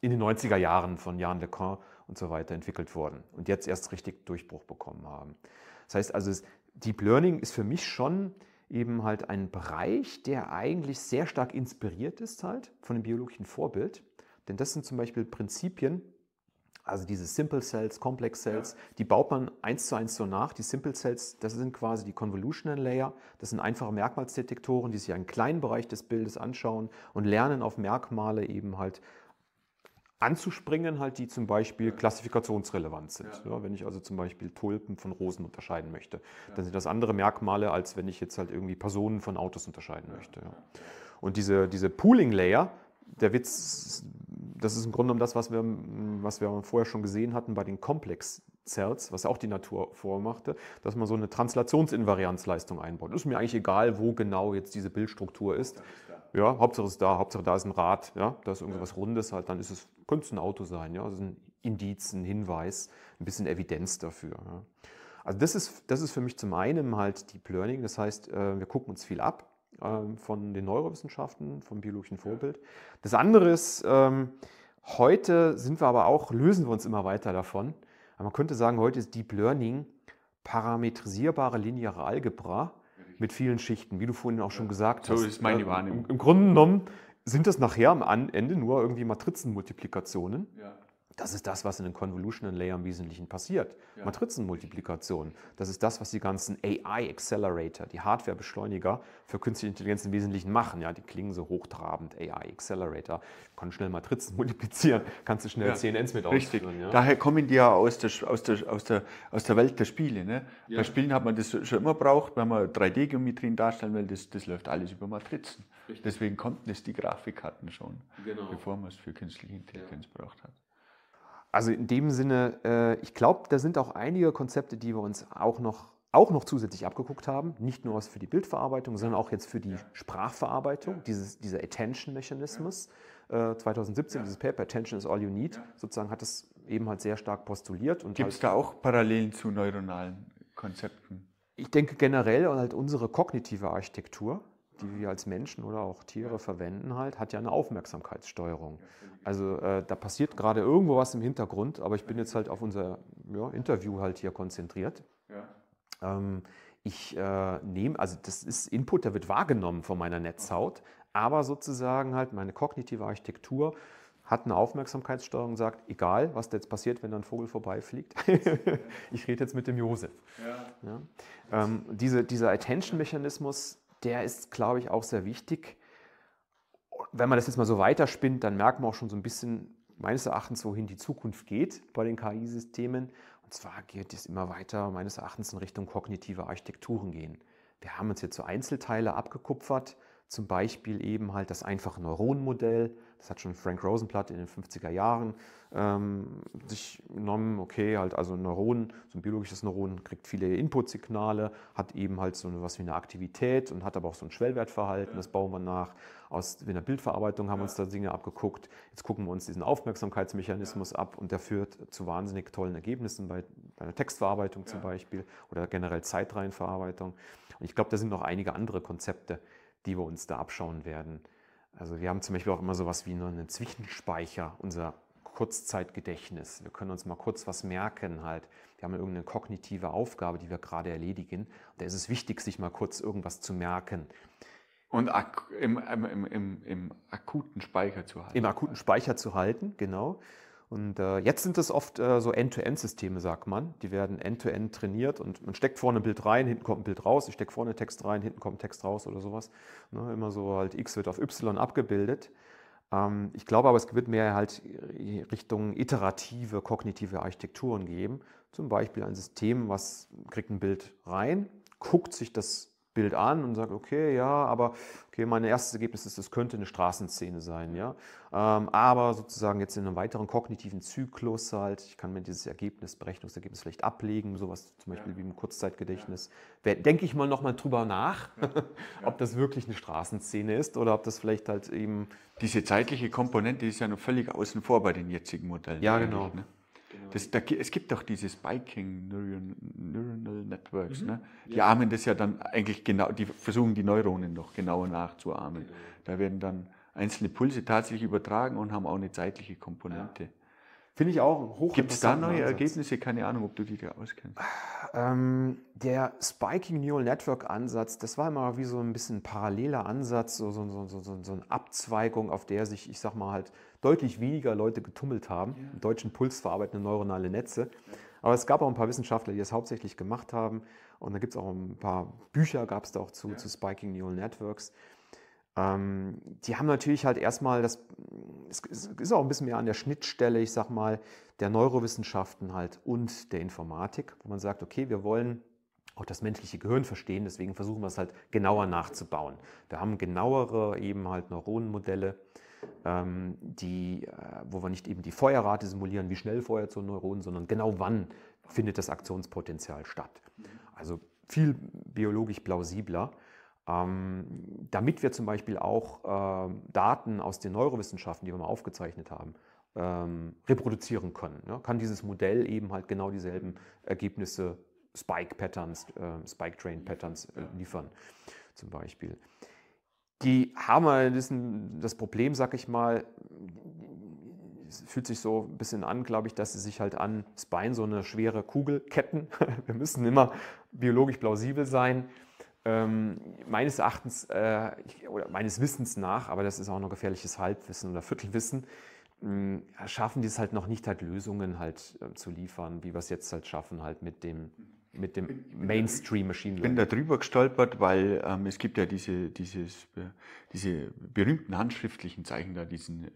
in den 90er Jahren von Jan LeCun und so weiter entwickelt wurden und jetzt erst richtig Durchbruch bekommen haben. Das heißt also, Deep Learning ist für mich schon eben halt ein Bereich, der eigentlich sehr stark inspiriert ist halt von dem biologischen Vorbild. Denn das sind zum Beispiel Prinzipien, also diese Simple Cells, Complex Cells, ja. die baut man eins zu eins so nach. Die Simple Cells, das sind quasi die Convolutional Layer. Das sind einfache Merkmalsdetektoren, die sich einen kleinen Bereich des Bildes anschauen und lernen auf Merkmale eben halt anzuspringen, halt, die zum Beispiel klassifikationsrelevant sind. Ja. Ja, wenn ich also zum Beispiel Tulpen von Rosen unterscheiden möchte, ja. dann sind das andere Merkmale, als wenn ich jetzt halt irgendwie Personen von Autos unterscheiden möchte. Und diese, diese Pooling-Layer, der Witz, das ist im Grunde um das, was wir, was wir vorher schon gesehen hatten bei den Komplex. Cells, was auch die Natur vormachte, dass man so eine Translationsinvarianzleistung einbaut. Ist mir eigentlich egal, wo genau jetzt diese Bildstruktur ist. Ja, Hauptsache ist da, Hauptsache da ist ein Rad, ja, da ist irgendwas ja. Rundes halt, dann ist es, könnte es ein Auto sein, ja, das ist ein Indiz, ein Hinweis, ein bisschen Evidenz dafür. Ja. Also das ist, das ist für mich zum einen halt Deep Learning, das heißt, äh, wir gucken uns viel ab ähm, von den Neurowissenschaften, vom biologischen Vorbild. Das andere ist, ähm, heute sind wir aber auch, lösen wir uns immer weiter davon. man könnte sagen, heute ist Deep Learning parametrisierbare lineare Algebra mit vielen Schichten, wie du vorhin auch schon gesagt so hast. So ist meine ähm, Wahrnehmung. Im Grunde genommen sind das nachher am Ende nur irgendwie Matrizenmultiplikationen. Ja. Das ist das, was in den Convolutional Layer im Wesentlichen passiert. Ja. Matrizenmultiplikation. Das ist das, was die ganzen AI-Accelerator, die Hardware-Beschleuniger für künstliche Intelligenz im Wesentlichen machen. Ja, die klingen so hochtrabend, AI-Accelerator. Kann schnell Matrizen [laughs] multiplizieren, kannst du schnell ja. CNNs mit Richtig. ausführen. Ja? Daher kommen die ja aus der, aus der, aus der, aus der Welt der Spiele. Ne? Ja. Bei Spielen hat man das schon immer braucht, wenn man 3D-Geometrien darstellen will, das, das läuft alles über Matrizen. Richtig. Deswegen konnten es die Grafikkarten schon, genau. bevor man es für künstliche Intelligenz braucht hat also in dem Sinne, äh, ich glaube, da sind auch einige Konzepte, die wir uns auch noch, auch noch zusätzlich abgeguckt haben. Nicht nur was für die Bildverarbeitung, sondern auch jetzt für die Sprachverarbeitung, dieses, dieser Attention-Mechanismus. Äh, 2017, dieses Paper Attention is All You Need, sozusagen hat das eben halt sehr stark postuliert. Gibt es halt, da auch Parallelen zu neuronalen Konzepten? Ich denke generell und halt unsere kognitive Architektur die wir als Menschen oder auch Tiere verwenden, halt, hat ja eine Aufmerksamkeitssteuerung. Also äh, da passiert gerade irgendwo was im Hintergrund, aber ich bin jetzt halt auf unser ja, Interview halt hier konzentriert. Ja. Ähm, ich äh, nehme, also das ist Input, der wird wahrgenommen von meiner Netzhaut, aber sozusagen halt meine kognitive Architektur hat eine Aufmerksamkeitssteuerung, sagt, egal, was jetzt passiert, wenn da ein Vogel vorbeifliegt, [laughs] ich rede jetzt mit dem Josef. Ja. Ja. Ähm, diese, dieser Attention-Mechanismus, der ist, glaube ich, auch sehr wichtig. Wenn man das jetzt mal so weiterspinnt, dann merkt man auch schon so ein bisschen meines Erachtens, wohin die Zukunft geht bei den KI-Systemen. Und zwar geht es immer weiter meines Erachtens in Richtung kognitive Architekturen gehen. Wir haben uns jetzt so Einzelteile abgekupfert, zum Beispiel eben halt das einfache Neuronenmodell, das hat schon Frank Rosenblatt in den 50er Jahren ähm, sich genommen. Okay, halt also ein Neuron, so ein biologisches Neuron kriegt viele Inputsignale, hat eben halt so eine, was wie eine Aktivität und hat aber auch so ein Schwellwertverhalten. Das bauen wir nach. Aus in der Bildverarbeitung haben wir uns da Dinge abgeguckt. Jetzt gucken wir uns diesen Aufmerksamkeitsmechanismus ab und der führt zu wahnsinnig tollen Ergebnissen bei einer Textverarbeitung zum Beispiel oder generell Zeitreihenverarbeitung. Und ich glaube, da sind noch einige andere Konzepte, die wir uns da abschauen werden. Also wir haben zum Beispiel auch immer sowas wie einen Zwischenspeicher, unser Kurzzeitgedächtnis. Wir können uns mal kurz was merken halt. Wir haben irgendeine kognitive Aufgabe, die wir gerade erledigen. da ist es wichtig, sich mal kurz irgendwas zu merken. Und im, im, im, im akuten Speicher zu halten. Im akuten Speicher zu halten, genau. Und äh, jetzt sind es oft äh, so End-to-End-Systeme, sagt man. Die werden End-to-End -End trainiert und man steckt vorne ein Bild rein, hinten kommt ein Bild raus. Ich stecke vorne Text rein, hinten kommt Text raus oder sowas. Ne, immer so halt X wird auf Y abgebildet. Ähm, ich glaube aber, es wird mehr halt Richtung iterative kognitive Architekturen geben. Zum Beispiel ein System, was kriegt ein Bild rein, guckt sich das Bild an und sage, okay, ja, aber okay, mein erstes Ergebnis ist, es könnte eine Straßenszene sein, ja. Ähm, aber sozusagen jetzt in einem weiteren kognitiven Zyklus halt, ich kann mir dieses Ergebnis, Berechnungsergebnis vielleicht ablegen, sowas zum Beispiel ja. wie im Kurzzeitgedächtnis. Ja. Denke ich mal nochmal drüber nach, [laughs] ja. ob das wirklich eine Straßenszene ist oder ob das vielleicht halt eben. Diese zeitliche Komponente ist ja noch völlig außen vor bei den jetzigen Modellen. Ja, genau. Ne? Genau. Das, da, es gibt auch dieses Biking Neuron, Neuronal Networks. Mhm. Ne? Die ja. ahmen das ja dann eigentlich genau, die versuchen die Neuronen noch genauer nachzuahmen. Genau. Da werden dann einzelne Pulse tatsächlich übertragen und haben auch eine zeitliche Komponente. Ja. Finde ich auch hoch. Gibt es da neue Ansatz. Ergebnisse? Keine Ahnung, ob du die da auskennst. Ähm, der Spiking Neural Network Ansatz, das war immer wie so ein bisschen ein paralleler Ansatz, so, so, so, so, so eine Abzweigung, auf der sich, ich sag mal halt, deutlich weniger Leute getummelt haben. Ja. Im deutschen Puls verarbeitende neuronale Netze. Aber es gab auch ein paar Wissenschaftler, die das hauptsächlich gemacht haben. Und da gibt es auch ein paar Bücher, gab es da auch zu, ja. zu Spiking Neural Networks. Ähm, die haben natürlich halt erstmal, das es ist auch ein bisschen mehr an der Schnittstelle, ich sag mal, der Neurowissenschaften halt und der Informatik, wo man sagt, okay, wir wollen auch das menschliche Gehirn verstehen, deswegen versuchen wir es halt genauer nachzubauen. Wir haben genauere eben halt Neuronenmodelle. Ähm, die, äh, wo wir nicht eben die Feuerrate simulieren, wie schnell feuert so ein Neuron, sondern genau wann findet das Aktionspotenzial statt. Also viel biologisch plausibler. Ähm, damit wir zum Beispiel auch ähm, Daten aus den Neurowissenschaften, die wir mal aufgezeichnet haben, reproduzieren können. Kann dieses Modell eben halt genau dieselben Ergebnisse Spike-Patterns, äh, Spike-Train-Patterns äh, liefern, zum Beispiel die haben ein bisschen das Problem, sag ich mal, es fühlt sich so ein bisschen an, glaube ich, dass sie sich halt an das Bein so eine schwere Kugel ketten. [laughs] Wir müssen immer biologisch plausibel sein. Ähm, meines Erachtens äh, oder meines Wissens nach, aber das ist auch noch gefährliches Halbwissen oder Viertelwissen, mh, mm, schaffen die es halt noch nicht, halt Lösungen halt äh, zu liefern, wie wir es jetzt halt schaffen, halt mit dem mit dem Mainstream Machine Learning? Ich bin da drüber gestolpert, weil ähm, es gibt ja diese, dieses, äh, diese berühmten handschriftlichen Zeichen da, diesen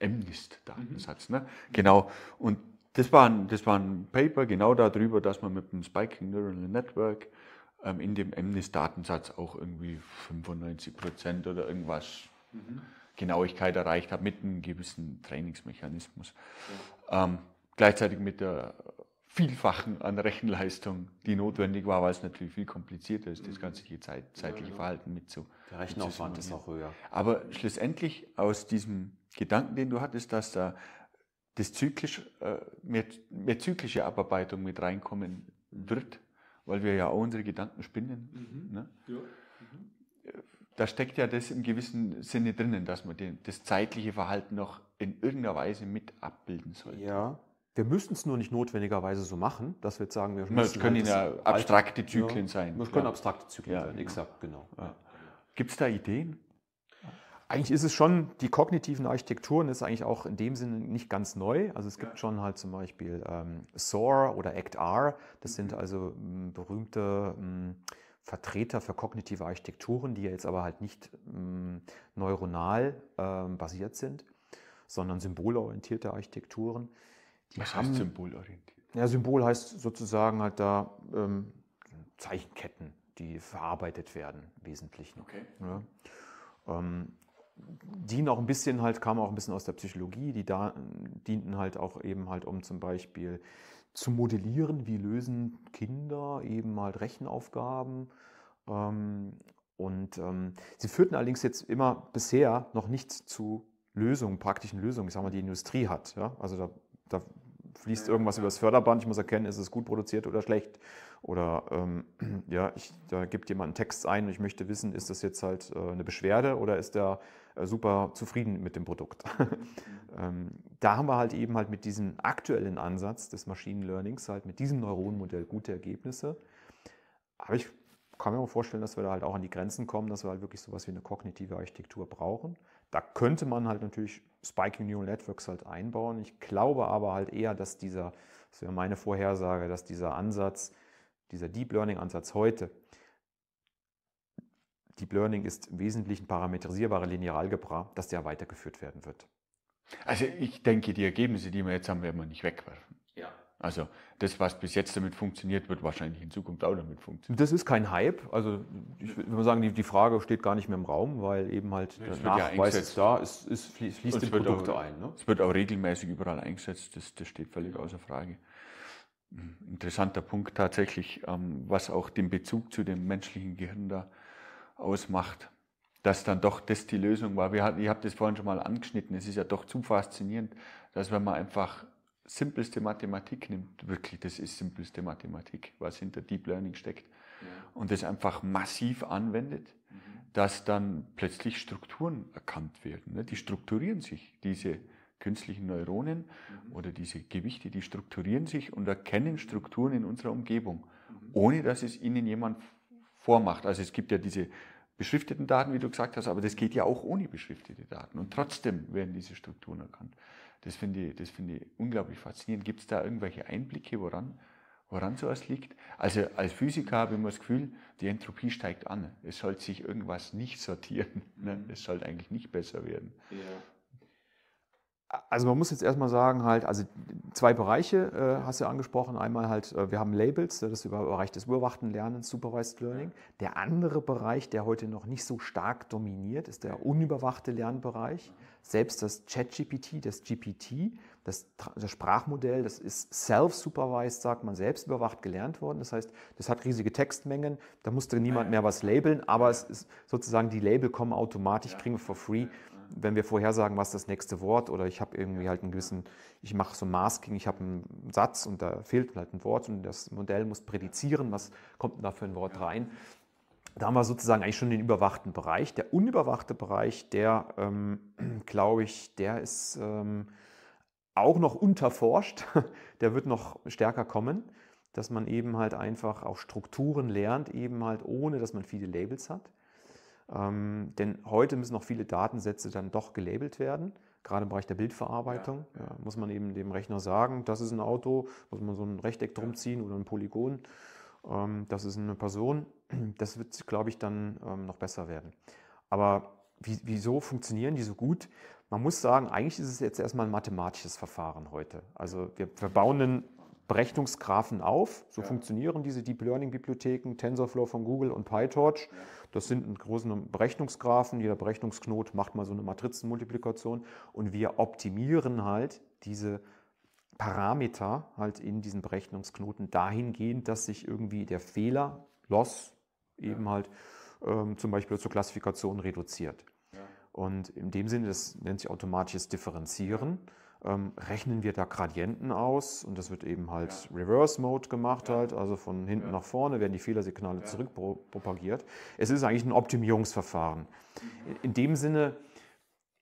ähm, MNIST-Datensatz. Ne? Mhm. Ne? Genau. Und das war, ein, das war ein Paper genau darüber, dass man mit dem Spiking Neural Network ähm, in dem MNIST-Datensatz auch irgendwie 95 oder irgendwas mhm. Genauigkeit erreicht hat mit einem gewissen Trainingsmechanismus. Ja. Ähm, gleichzeitig mit der Vielfachen an Rechenleistung, die notwendig war, weil es natürlich viel komplizierter ist, das mhm. ganze Zeit, zeitliche Verhalten mit zu. Der Rechenaufwand ist auch höher. Aber schlussendlich aus diesem Gedanken, den du hattest, dass da das zyklisch, äh, mehr, mehr zyklische Abarbeitung mit reinkommen wird, weil wir ja auch unsere Gedanken spinnen. Mhm. Ne? Ja. Mhm. Da steckt ja das im gewissen Sinne drinnen, dass man den, das zeitliche Verhalten noch in irgendeiner Weise mit abbilden sollte. Ja, wir müssen es nur nicht notwendigerweise so machen, dass wir jetzt sagen, wir müssen. Es können halt ja abstrakte Zyklen ja, sein. Es können ja. abstrakte Zyklen ja, sein, exakt, genau. Gibt es da Ideen? Eigentlich ist es schon, die kognitiven Architekturen ist eigentlich auch in dem Sinne nicht ganz neu. Also es gibt schon halt zum Beispiel ähm, SOAR oder ACT-R. Das sind mhm. also m, hm, berühmte m, hm, Vertreter für kognitive Architekturen, die ja jetzt aber halt nicht m, hm, neuronal ähm, basiert sind, sondern symbolorientierte Architekturen. Die Was haben, heißt symbolorientiert? Ja, Symbol heißt sozusagen halt da ähm, Zeichenketten, die verarbeitet werden im Wesentlichen. Okay. Ja. Ähm, dienen auch ein bisschen halt, kamen auch ein bisschen aus der Psychologie, die da, dienten halt auch eben halt, um zum Beispiel zu modellieren, wie lösen Kinder eben halt Rechenaufgaben. Ähm, und ähm, sie führten allerdings jetzt immer bisher noch nicht zu Lösungen, praktischen Lösungen, ich sag mal, die Industrie hat. Ja? Also da da fließt irgendwas über das Förderband, ich muss erkennen, ist es gut produziert oder schlecht. Oder ähm, [clears throat] ja, ich, da gibt jemand einen Text ein und ich möchte wissen, ist das jetzt halt äh, eine Beschwerde oder ist der äh, super zufrieden mit dem Produkt? [laughs] ähm, da haben wir halt eben halt mit diesem aktuellen Ansatz des Machine Learnings, halt mit diesem Neuronenmodell gute Ergebnisse. Aber ich kann mir auch vorstellen, dass wir da halt auch an die Grenzen kommen, dass wir halt wirklich sowas wie eine kognitive Architektur brauchen. Da könnte man halt natürlich Spiking Neural Networks halt einbauen. Ich glaube aber halt eher, dass dieser, das wäre meine Vorhersage, dass dieser Ansatz, dieser Deep Learning Ansatz heute, Deep Learning ist im Wesentlichen parametrisierbare Linealgebra, dass der weitergeführt werden wird. Also ich denke, die Ergebnisse, die wir jetzt haben, werden wir nicht wegwerfen. Also das, was bis jetzt damit funktioniert, wird wahrscheinlich in Zukunft auch damit funktionieren. Das ist kein Hype. Also ich würde mal sagen, die, die, Frage steht gar nicht mehr im Raum, weil eben halt der Nachweis ja ist da, es, es fließt, in Produkte auch, ein. Ne? Es wird auch regelmäßig überall eingesetzt, das, das steht völlig außer Frage. Hm, interessanter Punkt tatsächlich, ähm, was auch den Bezug zu dem menschlichen Gehirn da ausmacht, dass dann doch das die Lösung war. ich habe das vorhin schon mal angeschnitten, es ist ja doch zu faszinierend, dass wenn man einfach simpelste Mathematik nimmt, wirklich, das ist simpelste Mathematik, was hinter Deep Learning steckt, ja. und das einfach massiv anwendet, mhm. dass dann plötzlich Strukturen erkannt werden. Ne? Die strukturieren sich, diese künstlichen Neuronen mhm. oder diese Gewichte, die strukturieren sich und erkennen Strukturen in unserer Umgebung, mhm. ohne dass es ihnen jemand vormacht. Also es gibt ja diese beschrifteten Daten, wie du gesagt hast, aber das geht ja auch ohne beschriftete Daten. Und trotzdem werden diese Strukturen erkannt. Das finde ich, das finde ich unglaublich faszinierend. Gibt es da irgendwelche Einblicke, woran, woran sowas liegt? Also als Physiker habe ich immer das Gefühl, die Entropie steigt an. Es sollte sich irgendwas nicht sortieren. Ne? Mhm. Es sollte eigentlich nicht besser werden. Ja. Also man muss jetzt erstmal sagen, halt, also zwei Bereiche äh, hast du angesprochen. Einmal halt, äh, wir haben Labels, ne, das ist über Bereich des Überwachten, Lernens, Supervised Learning. Der andere Bereich, der heute noch nicht so stark dominiert, ist der unüberwachte Lernbereich. Selbst das ChatGPT, das GPT, das, das Sprachmodell, das ist self-supervised, sagt man, selbst überwacht gelernt worden. Das heißt, das hat riesige Textmengen, da musste ah, niemand mehr was labeln, aber es ist sozusagen, die Label kommen automatisch, kriegen wir for free wenn wir vorhersagen, was das nächste Wort oder ich habe irgendwie halt einen gewissen, ich mache so Masking, ich habe einen Satz und da fehlt halt ein Wort und das Modell muss prädizieren, was kommt denn da für ein Wort rein da haben wir sozusagen eigentlich schon den überwachten Bereich. Der unüberwachte Bereich, der, ähm, [clears throat] glaube ich, der ist ähm, auch noch unterforscht. [laughs] Der wird noch stärker kommen, dass man eben halt einfach auch Strukturen lernt, eben halt ohne, dass man viele Labels hat. Ähm, denn heute müssen noch viele Datensätze dann doch gelabelt werden. Gerade im Bereich der Bildverarbeitung ja, ja. muss man eben dem Rechner sagen, das ist ein Auto, muss man so ein Rechteck drum ziehen oder ein Polygon. Ähm, das ist eine Person, [clears throat] das wird, glaube ich, dann ähm, noch besser werden. Aber wieso funktionieren die so gut? Man muss sagen, eigentlich ist es jetzt erstmal ein mathematisches Verfahren heute. Also wir, bauen einen Berechnungsgrafen auf. So ja. funktionieren diese Deep Learning Bibliotheken, TensorFlow von Google und PyTorch. Das sind einen großen Berechnungsgrafen. Jeder Berechnungsknot macht mal so eine Matrizenmultiplikation und wir optimieren halt diese Parameter halt in diesen Berechnungsknoten dahingehend, dass sich irgendwie der Fehler, Loss, eben ja. halt ähm, zum Beispiel zur Klassifikation reduziert. Ja. Und in dem Sinne, das nennt sich automatisches Differenzieren, ähm, rechnen wir da Gradienten aus und das wird eben halt ja. Reverse Mode gemacht halt, also von hinten nach vorne werden die Fehlersignale zurückpropagiert. Es ist eigentlich ein Optimierungsverfahren. Mhm. In dem Sinne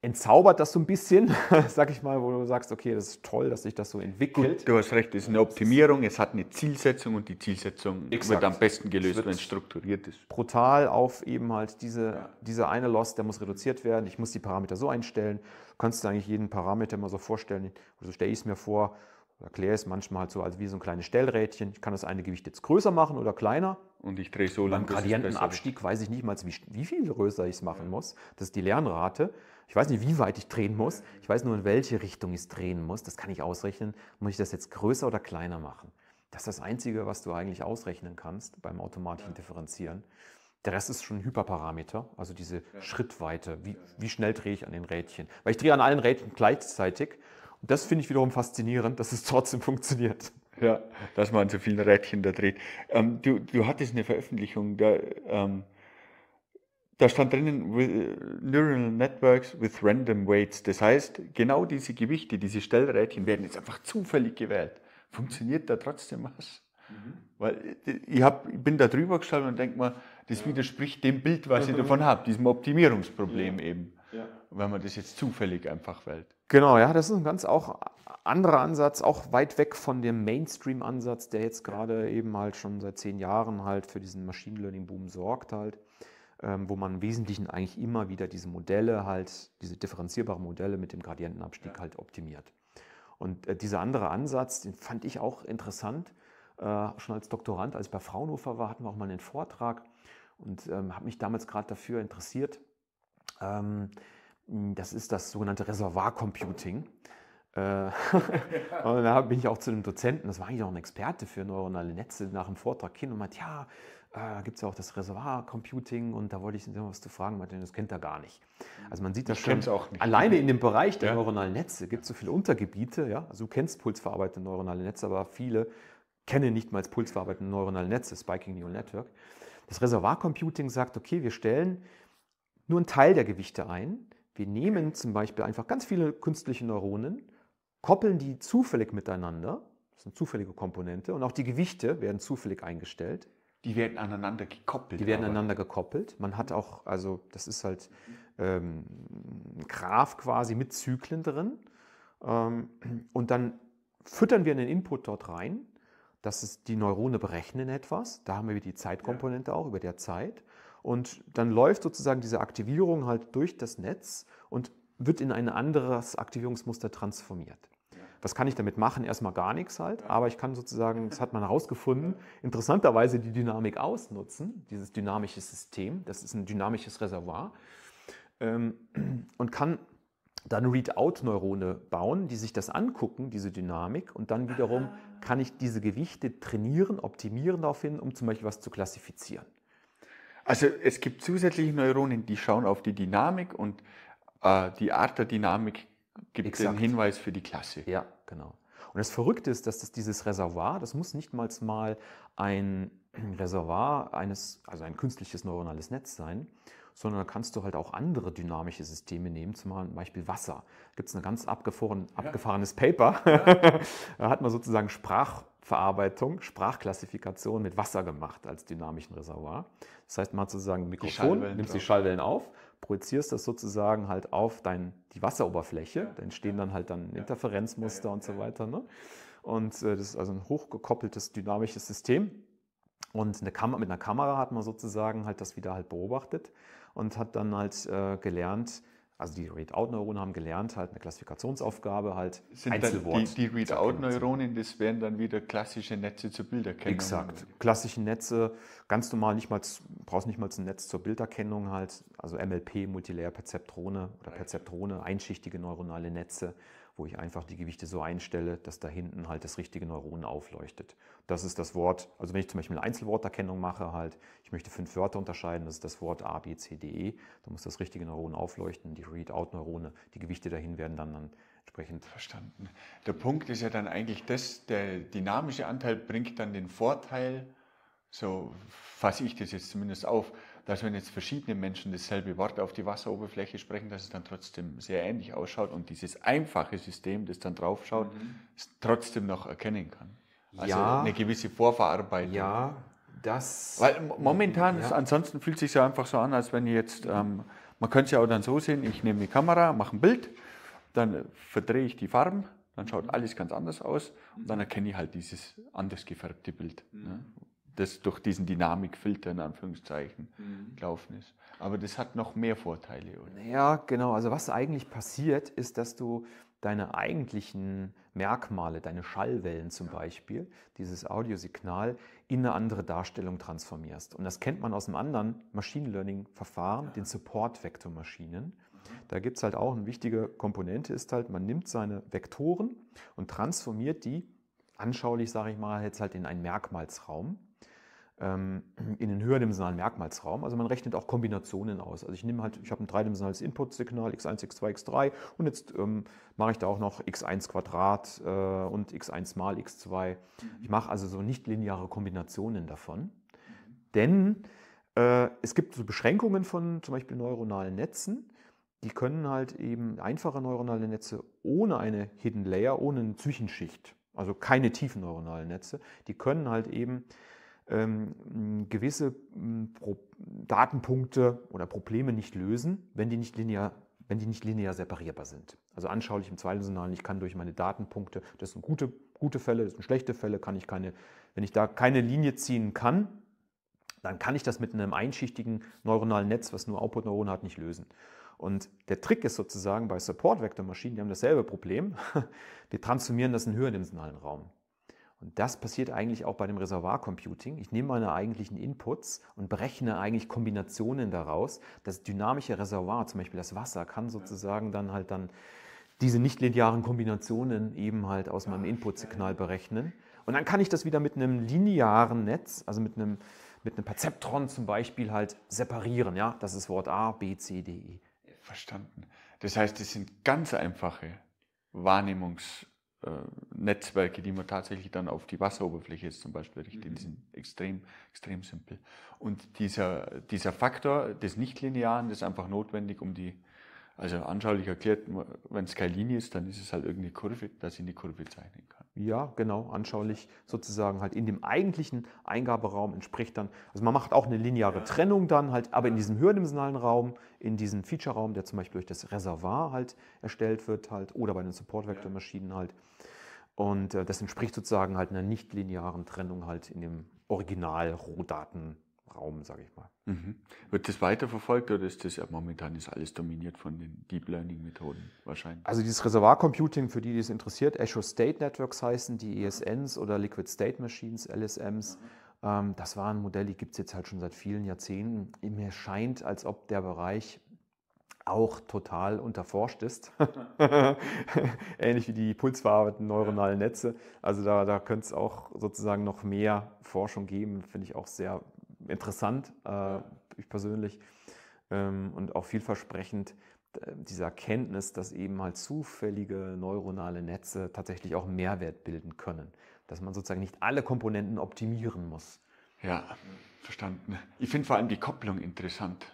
entzaubert das so ein bisschen, [laughs] sag ich mal, wo du sagst, okay, das ist toll, dass sich das so entwickelt. Gut, du hast recht, es ist eine Optimierung, es hat eine Zielsetzung und die Zielsetzung Exakt. wird am besten gelöst, wenn es strukturiert ist. Brutal auf eben halt diese, ja. diese eine Loss, der muss reduziert werden, ich muss die Parameter so einstellen. Du kannst dir eigentlich jeden Parameter mal so vorstellen, so also stelle ich es mir vor, erkläre es manchmal halt so als wie so ein kleines Stellrädchen. Ich kann das eine Gewicht jetzt größer machen oder kleiner. Und ich drehe so lange. Beim Gradientenabstieg weiß ich nicht mal, wie, wie viel größer ich es machen muss. Das ist die Lernrate. Ich weiß nicht, wie weit ich drehen muss. Ich weiß nur, in welche Richtung ich es drehen muss. Das kann ich ausrechnen. Muss ich das jetzt größer oder kleiner machen? Das ist das Einzige, was du eigentlich ausrechnen kannst beim automatischen Differenzieren. Der Rest ist schon ein Hyperparameter, also diese ja. Schrittweite. Wie, wie schnell drehe ich an den Rädchen? Weil ich drehe an allen Rädchen gleichzeitig. Und das finde ich wiederum faszinierend, dass es trotzdem [laughs] funktioniert. Ja, dass man an so vielen Rädchen da dreht. Ähm, du, du hattest eine Veröffentlichung, da ähm, da stand drinnen Neural Networks with Random Weights. Das heißt, genau diese Gewichte, diese Stellrädchen werden jetzt einfach zufällig gewählt. Funktioniert da trotzdem was? Mhm. Weil äh, ich, hab, ich bin da drüber gestanden und denke mal, das ja. widerspricht dem Bild, was ich mhm. davon habe, diesem Optimierungsproblem ja. eben. Ja. Wenn man das jetzt zufällig einfach wählt. Genau, ja, das ist ein ganz auch anderer Ansatz, auch weit weg von dem Mainstream-Ansatz, der jetzt gerade eben halt schon seit zehn Jahren halt für diesen Machine Learning-Boom sorgt halt. Ähm, wo man im Wesentlichen eigentlich immer wieder diese Modelle halt, diese differenzierbaren Modelle mit dem Gradientenabstieg ja. halt optimiert. Und äh, dieser andere Ansatz, den fand ich auch interessant. Äh, schon als Doktorand, als ich bei Fraunhofer war, hatten wir auch mal einen Vortrag und ähm, habe mich damals gerade dafür interessiert. Ähm, das ist das sogenannte Reservoir Computing. Äh, [laughs] und da bin ich auch zu einem Dozenten, das war eigentlich auch ein Experte für neuronale Netze, nach dem Vortrag hin und meinte, ja, äh, gibt es ja auch das Reservoir-Computing und da wollte ich was zu fragen, weil das kennt er gar nicht. Also man sieht das ich schon, auch nicht. alleine in dem Bereich der ja. neuronalen Netze gibt es so viele Untergebiete, ja, also du kennst pulsverarbeitende neuronale Netze, aber viele kennen nicht mal pulsverarbeitende neuronale Netze, Spiking Neural Network. Das Reservoir-Computing sagt, okay, wir stellen nur einen Teil der Gewichte ein, wir nehmen zum Beispiel einfach ganz viele künstliche Neuronen, koppeln die zufällig miteinander. Das ist eine zufällige Komponente. Und auch die Gewichte werden zufällig eingestellt. Die werden aneinander gekoppelt. Die werden aneinander gekoppelt. Man hat auch, also das ist halt ähm, ein Graph quasi mit Zyklen drin. Ähm, und dann füttern wir einen Input dort rein. Das ist, die Neurone berechnen etwas. Da haben wir die Zeitkomponente ja. auch über der Zeit. Und dann läuft sozusagen diese Aktivierung halt durch das Netz und wird in ein anderes Aktivierungsmuster transformiert. Was kann ich damit machen? Erstmal gar nichts halt, aber ich kann sozusagen, das hat man herausgefunden, interessanterweise die Dynamik ausnutzen, dieses dynamische System, das ist ein dynamisches Reservoir, ähm, und kann dann read out neurone bauen, die sich das angucken, diese Dynamik, und dann wiederum ah. kann ich diese Gewichte trainieren, optimieren daraufhin, um zum Beispiel was zu klassifizieren. Also es gibt zusätzliche Neuronen, die schauen auf die Dynamik und äh, die Art der Dynamik gibt Exakt. den Hinweis für die Klasse. Ja, genau. Und das Verrückte ist, dass das dieses Reservoir, das muss nicht mal ein Reservoir eines, also ein künstliches neuronales Netz sein, sondern da kannst du halt auch andere dynamische Systeme nehmen, zum Beispiel Wasser. Da gibt es ein ganz abgefahren, abgefahrenes ja. Paper. [laughs] da hat man sozusagen Sprachverarbeitung, Sprachklassifikation mit Wasser gemacht als dynamischen Reservoir. Das heißt, man hat sozusagen ein Mikrofon, die nimmt die Schallwellen auf projizierst das sozusagen halt auf dein, die Wasseroberfläche. Da entstehen dann halt dann Interferenzmuster und so weiter. Ne? Und äh, das ist also ein hochgekoppeltes dynamisches System. Und eine Kam mit einer Kamera hat man sozusagen halt das wieder halt beobachtet und hat dann halt äh, gelernt, also die read out neuronen haben gelernt, halt eine Klassifikationsaufgabe, halt Sind Einzelwort. die, die out neuronen das wären dann wieder klassische Netze zur Bilderkennung. Exakt, klassische Netze, ganz normal, nicht mal, brauchst nicht mal ein Netz zur Bilderkennung halt, also MLP, Multilayer Perzeptrone oder Perzeptrone, einschichtige neuronale Netze wo ich einfach die Gewichte so einstelle, dass da hinten halt das richtige Neuron aufleuchtet. Das ist das Wort, also wenn ich zum Beispiel eine Einzelworterkennung mache, halt, ich möchte fünf Wörter unterscheiden, das ist das Wort A, B, C, D, E, da muss das richtige Neuron aufleuchten, die Read-Out-Neurone, die Gewichte dahin werden dann, dann entsprechend. Verstanden. Der Punkt ist ja dann eigentlich das, der dynamische Anteil bringt dann den Vorteil, so fasse ich das jetzt zumindest auf, dass wenn jetzt verschiedene Menschen dasselbe Wort auf die Wasseroberfläche sprechen, dass es dann trotzdem sehr ähnlich ausschaut und dieses einfache System, das dann draufschaut, mhm. trotzdem noch erkennen kann. Also ja, eine gewisse Vorverarbeitung. Ja, das. Weil momentan, ja. ansonsten fühlt es sich ja einfach so an, als wenn jetzt, ähm, man könnte es ja auch dann so sehen, ich nehme die Kamera, mache ein Bild, dann äh, verdrehe ich die Farben, dann schaut mhm. alles ganz anders aus und dann mhm. erkenne ich halt dieses anders gefärbte Bild. Ne? Mhm das durch diesen Dynamikfilter in Anführungszeichen mhm. gelaufen ist. Aber das hat noch mehr Vorteile, oder? Ja, genau. Also was eigentlich passiert, ist, dass du deine eigentlichen Merkmale, deine Schallwellen zum Beispiel, dieses Audiosignal in eine andere Darstellung transformierst. Und das kennt man aus einem anderen Machine Learning-Verfahren, ja. den Support-Vektormaschinen. Mhm. Da gibt es halt auch eine wichtige Komponente, ist halt, man nimmt seine Vektoren und transformiert die, anschaulich sage ich mal, jetzt halt in einen Merkmalsraum. Ähm, in den höherdimensionalen Merkmalsraum. Also man rechnet auch Kombinationen aus. Also ich nehme halt, ich habe ein dreidimensionales Input-Signal, x1, x2, x3 und jetzt ähm, mache ich da auch noch x1 Quadrat äh, und x1 mal x2. Ich mache also so nicht-lineare Kombinationen davon. Denn äh, es gibt so Beschränkungen von zum Beispiel neuronalen Netzen. Die können halt eben einfache neuronale Netze ohne eine Hidden Layer, ohne eine Zwischenschicht, also keine tiefen neuronalen Netze, die können halt eben ähm, gewisse Pro Datenpunkte oder Probleme nicht lösen, wenn die nicht linear wenn die nicht linear separierbar sind. Also anschaulich im Zweidimensionalen, ich kann durch meine Datenpunkte, das sind gute, gute Fälle, das sind schlechte Fälle, kann ich keine, wenn ich da keine Linie ziehen kann, dann kann ich das mit einem einschichtigen neuronalen Netz, was nur Output-Neuronen hat, nicht lösen. Und der Trick ist sozusagen bei support vector maschinen die haben dasselbe Problem, wir [laughs] transformieren das in höherdimensionalen Raum. Und das passiert eigentlich auch bei dem Reservoir-Computing. Ich nehme meine eigentlichen Inputs und berechne eigentlich Kombinationen daraus. Das dynamische Reservoir, zum Beispiel das Wasser, kann sozusagen dann halt dann diese nichtlinearen Kombinationen eben halt aus meinem Inputsignal berechnen. Und dann kann ich das wieder mit einem linearen Netz, also mit einem, mit einem Perzeptron zum Beispiel, halt separieren. Ja, das ist Wort A, B, C, D, E. Verstanden. Das heißt, das sind ganz einfache Wahrnehmungs- äh, Netzwerke, die man tatsächlich dann auf die Wasseroberfläche ist, zum Beispiel richtet, mhm. die sind extrem, extrem simpel. Und dieser, dieser Faktor des Nichtlinearen, das ist einfach notwendig, um die, also anschaulich erklärt, wenn es keine Linie ist, dann ist es halt irgendeine Kurve, dass ich eine Kurve zeichnen kann. Ja, genau, anschaulich sozusagen halt in dem eigentlichen Eingaberaum entspricht dann, also man macht auch eine lineare ja. Trennung dann halt, aber in diesem höherdimensionalen Raum, in diesem Feature-Raum, der zum Beispiel durch das Reservoir halt erstellt wird halt oder bei den support maschinen halt, und äh, das entspricht sozusagen halt einer nichtlinearen Trennung halt in dem Original-Rohdatenraum, sage ich mal. Mhm. Wird das weiterverfolgt oder ist das ja momentan ist alles dominiert von den Deep Learning Methoden wahrscheinlich? Also dieses Reservoir-Computing, für die, die es interessiert, Azure State Networks heißen die ESNs oder Liquid State Machines, LSMs. Ähm, das waren Modelle, die gibt es jetzt halt schon seit vielen Jahrzehnten. Mir scheint, als ob der Bereich auch total unterforscht ist. [laughs] Ähnlich wie die pulsverarbeitenden neuronalen Netze. Also da, da könnte es auch sozusagen noch mehr Forschung geben, finde ich auch sehr interessant, äh, ich persönlich. Ähm, und auch vielversprechend dieser Erkenntnis, dass eben halt zufällige neuronale Netze tatsächlich auch Mehrwert bilden können. Dass man sozusagen nicht alle Komponenten optimieren muss. Ja. Verstanden. Ich finde vor allem die Kopplung interessant.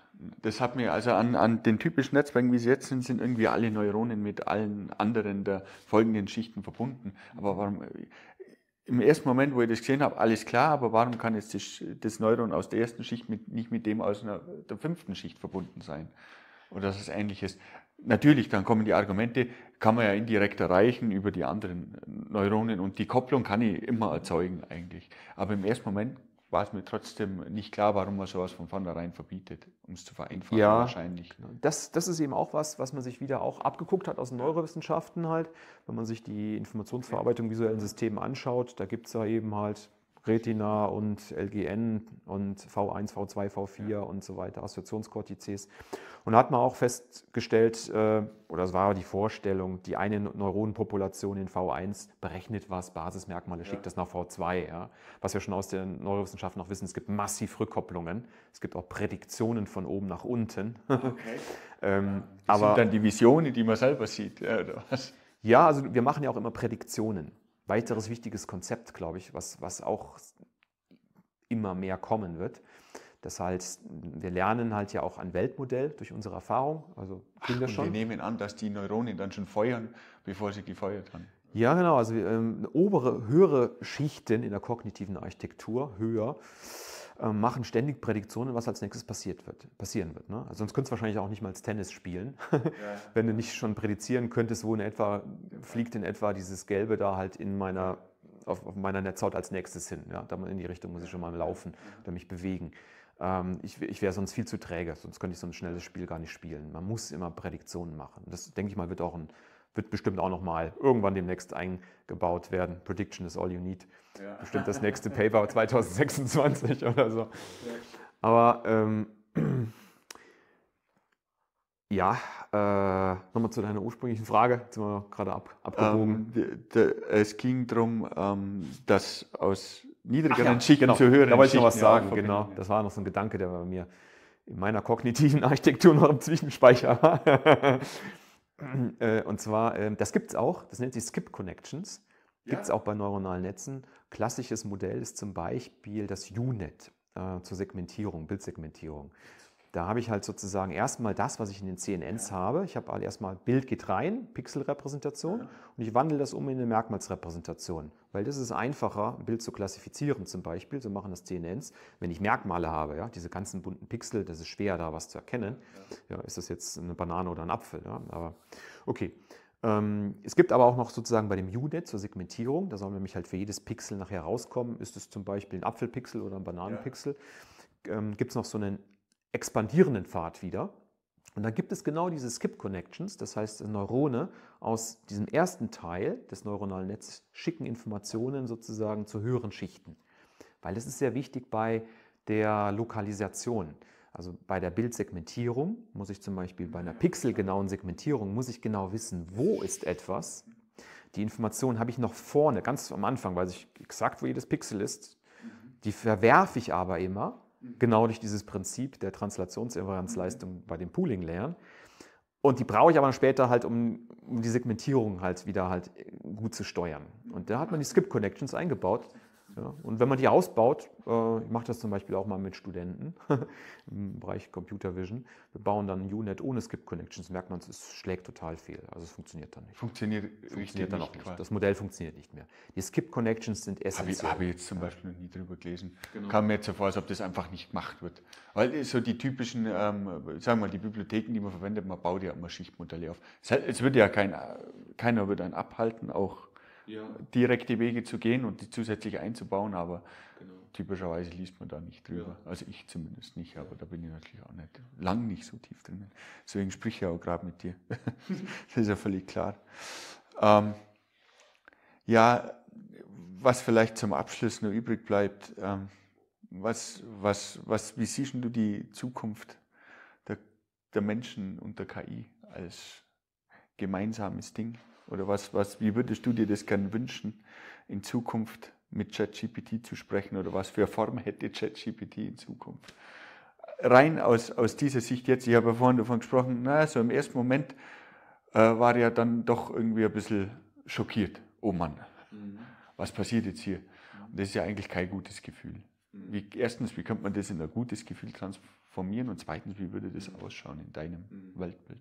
Das hat mir also an, an den typischen Netzwerken, wie sie jetzt sind, sind irgendwie alle Neuronen mit allen anderen der folgenden Schichten verbunden. Aber warum, im ersten Moment, wo ich das gesehen habe, alles klar, aber warum kann jetzt das, das Neuron aus der ersten Schicht mit, nicht mit dem aus einer, der fünften Schicht verbunden sein? Oder das ähnliches. Natürlich, dann kommen die Argumente, kann man ja indirekt erreichen über die anderen Neuronen und die Kopplung kann ich immer erzeugen eigentlich. Aber im ersten Moment war es mir trotzdem nicht klar, warum man sowas von vornherein verbietet, um es zu vereinfachen ja, wahrscheinlich. Genau. Das, das ist eben auch was, was man sich wieder auch abgeguckt hat aus den Neurowissenschaften halt. Wenn man sich die Informationsverarbeitung visuellen Systemen anschaut, da gibt es ja eben halt Retina und LGN und V1, V2, V4 ja. und so weiter, Assoziationskortices. Und da hat man auch festgestellt, äh, oder es war die Vorstellung, die eine Neuronenpopulation in V1 berechnet was, Basismerkmale, schickt ja. das nach V2. Ja. Was wir schon aus den Neurowissenschaften auch wissen, es gibt massiv Rückkopplungen. Es gibt auch Prädiktionen von oben nach unten. [laughs] Okay. ähm, das aber, sind dann die Visionen, die man selber sieht, oder was? Ja, also wir machen ja auch immer Prädiktionen weiteres wichtiges Konzept, glaube ich, was, was auch immer mehr kommen wird. Das heißt, wir lernen halt ja auch ein Weltmodell durch unsere Erfahrung. Also Ach, wir schon. wir nehmen an, dass die Neuronen dann schon feuern, bevor sie gefeuert haben. Ja, genau. Also ähm, obere, höhere Schichten in der kognitiven Architektur, höher, äh, machen ständig Prädiktionen, was als nächstes passiert wird, passieren wird. Ne? Also sonst könntest du wahrscheinlich auch nicht mal Tennis spielen, [laughs] ja. wenn du nicht schon prädizieren könntest, wo in etwa fliegt in etwa dieses Gelbe da halt in meiner auf, auf meiner Netzhaut als nächstes hin. Ja? Da in die Richtung muss ich schon mal laufen oder mich bewegen. Ähm, ich, ich wäre sonst viel zu träge, sonst könnte ich so ein schnelles Spiel gar nicht spielen. Man muss immer Prädiktionen machen. Das denke ich mal wird auch ein wird bestimmt auch nochmal irgendwann demnächst eingebaut werden. Prediction is all you need. Ja. Bestimmt das nächste Paper 2026 [laughs] oder so. Aber ähm, ja, äh, nochmal zu deiner ursprünglichen Frage, jetzt sind wir gerade ab, abgebogen. Ähm, es ging darum, ähm, dass aus niedrigeren ja, Schichten genau. zu hören. Da wollte ich noch was sagen, genau. Das war noch so ein Gedanke, der bei mir in meiner kognitiven [laughs] Architektur noch im Zwischenspeicher war. Äh, und zwar, ähm, das gibt es auch, das nennt sich Skip Connections. Gibt es ja. auch bei neuronalen Netzen. Klassisches Modell ist zum Beispiel das UNet äh, zur Segmentierung, Bildsegmentierung da habe ich halt sozusagen erstmal das, was ich in den CNNs ja. habe. Ich habe halt erstmal Bild geht rein, Pixelrepräsentation, ja. und ich wandle das um in eine Merkmalsrepräsentation. Weil das ist einfacher, ein Bild zu klassifizieren zum Beispiel, so machen das CNNs, wenn ich Merkmale habe, ja, diese ganzen bunten Pixel, das ist schwer, da was zu erkennen. Ja, ja ist das jetzt eine Banane oder ein Apfel? Ja? Aber okay. Ähm, es gibt aber auch noch sozusagen bei dem UNet zur Segmentierung, da soll nämlich halt für jedes Pixel nachher rauskommen, ist es zum Beispiel ein Apfelpixel oder ein Bananenpixel, ähm, gibt es noch so einen expandierenden Pfad wieder. Und da gibt es genau diese Skip-Connections, das heißt Neurone aus diesem ersten Teil des neuronalen Netzes schicken Informationen sozusagen zu höheren Schichten. Weil das ist sehr wichtig bei der Lokalisation. Also bei der Bildsegmentierung muss ich zum Beispiel bei einer pixelgenauen Segmentierung muss ich genau wissen, wo ist etwas. Die Information habe ich noch vorne, ganz am Anfang, weiß ich exakt, wo jedes Pixel ist. Die verwerfe ich aber immer Mhm. genau durch dieses Prinzip der Translationsinvarianzleistung mhm. bei dem Pooling lernen. Und die brauche ich aber später halt, um, um, die Segmentierung halt wieder halt äh, gut zu steuern. Mhm. Und da hat man die Skip Connections eingebaut. Ja, und wenn man die ausbaut, äh, ich mache das zum Beispiel auch mal mit Studenten [laughs] im Bereich Computer Vision, wir bauen dann UNet ohne Skip Connections, merkt man, es schlägt total fehl. Also es funktioniert dann nicht. Funktioniert, funktioniert dann nicht auch nicht. Quasi. Das Modell funktioniert nicht mehr. Die Skip Connections sind essentiell. Habe ich, hab ich jetzt zum Beispiel noch nie drüber gelesen. Genau. Kam mir jetzt so vor, als ob das einfach nicht gemacht wird. Weil so die typischen, ähm, sagen wir mal, die Bibliotheken, die man verwendet, man baut ja immer Schichtmodelle auf. Es, wird ja kein, äh, keiner wird einen abhalten, auch ja. direkte Wege zu gehen und die zusätzlich einzubauen, aber genau. typischerweise liest man da nicht drüber. Ja. Also ich zumindest nicht, aber da bin ich natürlich auch nicht lang nicht so tief drin. Deswegen sprich ich auch gerade mit dir. [laughs] das ist ja völlig klar. Ähm, ja, was vielleicht zum Abschluss nur übrig bleibt, ähm, was, was, was, wie siehst du die Zukunft der, der Menschen und der KI als gemeinsames Ding? Oder was, was, wie würdest du dir das gern wünschen, in Zukunft mit ChatGPT zu sprechen? Oder was für Form hätte ChatGPT in Zukunft? Rein aus, aus dieser Sicht jetzt, ich habe ja vorhin davon gesprochen, naja, so im ersten Moment äh, war ja dann doch irgendwie ein bisschen schockiert. Oh Mann, mhm. was passiert jetzt hier? Und mhm. das ist ja eigentlich kein gutes Gefühl. Mhm. Wie, erstens, wie könnte man das in ein gutes Gefühl transformieren? Und zweitens, wie würde das mhm. ausschauen in deinem mhm. Weltbild?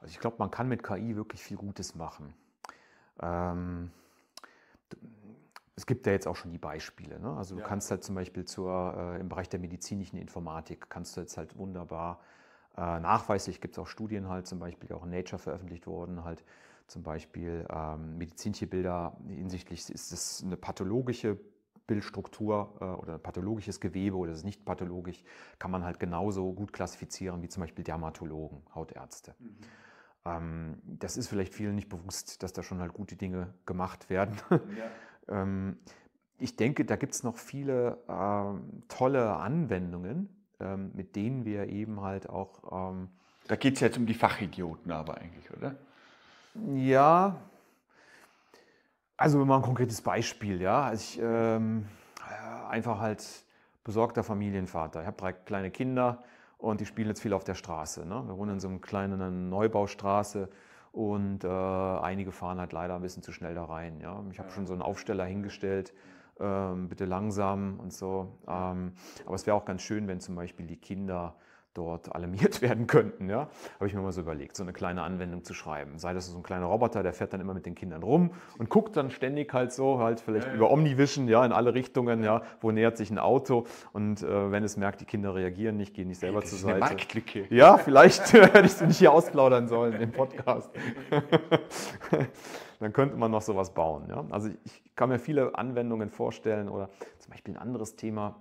Also ich glaube, man kann mit KI wirklich viel Gutes machen. Ähm, es gibt ja jetzt auch schon die Beispiele. Ne? Also du ja. kannst halt zum Beispiel zur, äh, im Bereich der medizinischen Informatik, kannst du jetzt halt wunderbar, äh, nachweislich gibt es auch Studien halt, zum Beispiel auch in Nature veröffentlicht worden, halt zum Beispiel ähm, medizinische Bilder hinsichtlich, ist es eine pathologische Bildstruktur äh, oder pathologisches Gewebe oder ist es nicht pathologisch, kann man halt genauso gut klassifizieren wie zum Beispiel Dermatologen, Hautärzte. Mhm. Ähm, das ist vielleicht vielen nicht bewusst, dass da schon halt gute Dinge gemacht werden. Ja. [laughs] Ähm, ich denke, da gibt es noch viele ähm, tolle Anwendungen, mit denen wir eben halt auch. da geht es jetzt um die Fachidioten aber eigentlich, oder? Ja. Also mal ein konkretes Beispiel, ja. Also ich ähm, äh, einfach halt besorgter Familienvater. Ich habe drei kleine Kinder und die spielen jetzt viel auf der Straße. Ne? Wir wohnen in so einer kleinen äh, Neubaustraße und äh, einige fahren halt leider ein bisschen zu schnell da rein. Ja? Ich habe schon so einen Aufsteller hingestellt, ähm, bitte langsam und so. Ähm, aber es wäre auch ganz schön, wenn zum Beispiel die Kinder dort alarmiert [laughs] werden könnten. Ja? Habe ich mir mal so überlegt, so eine kleine Anwendung zu schreiben. Sei das so ein kleiner Roboter, der fährt dann immer mit den Kindern rum und guckt dann ständig halt so, halt vielleicht ja, ja. über Omnivision, ja, in alle Richtungen, ja, wo nähert sich ein Auto und äh, wenn es merkt, die Kinder reagieren nicht, gehen nicht selber das zur ist Seite. Eine Marktlücke. Ja, vielleicht [laughs] hätte ich sie nicht hier ausplaudern sollen im Podcast. [laughs] dann könnte man noch sowas bauen. Ja? Also ich kann mir viele Anwendungen vorstellen oder zum Beispiel ein anderes Thema.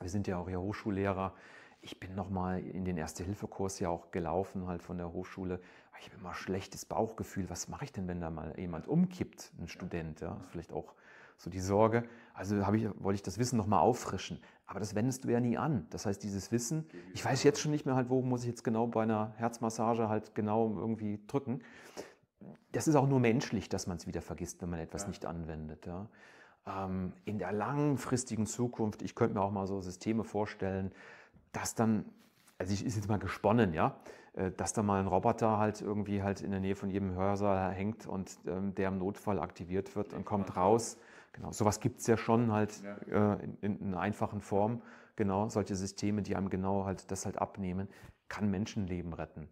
Wir sind ja auch ja Hochschullehrer. Ich bin nochmal in den Erste-Hilfe-Kurs ja auch gelaufen, halt von der Hochschule. Ich habe immer schlechtes Bauchgefühl. Was mache ich denn, wenn da mal jemand umkippt, ein Student? Ja, vielleicht auch so die Sorge. Also habe ich, wollte ich das Wissen nochmal auffrischen. Aber das wendest du ja nie an. Das heißt, dieses Wissen, ich weiß jetzt schon nicht mehr halt, wo muss ich jetzt genau bei einer Herzmassage halt genau irgendwie drücken. Das ist auch nur menschlich, dass man es wieder vergisst, wenn man etwas ja. nicht anwendet. Ja. Ähm, in der langfristigen Zukunft, ich könnte mir auch mal so Systeme vorstellen, dass dann, also ich ist jetzt mal gesponnen, ja, äh, dass da mal ein Roboter halt irgendwie halt in der Nähe von jedem Hörsaal hängt und ähm, der im Notfall aktiviert wird und kommt raus. Genau, sowas gibt es ja schon halt ja. Äh, in, in, einer einfachen Form. Genau, solche Systeme, die einem genau halt das halt abnehmen, kann Menschenleben retten.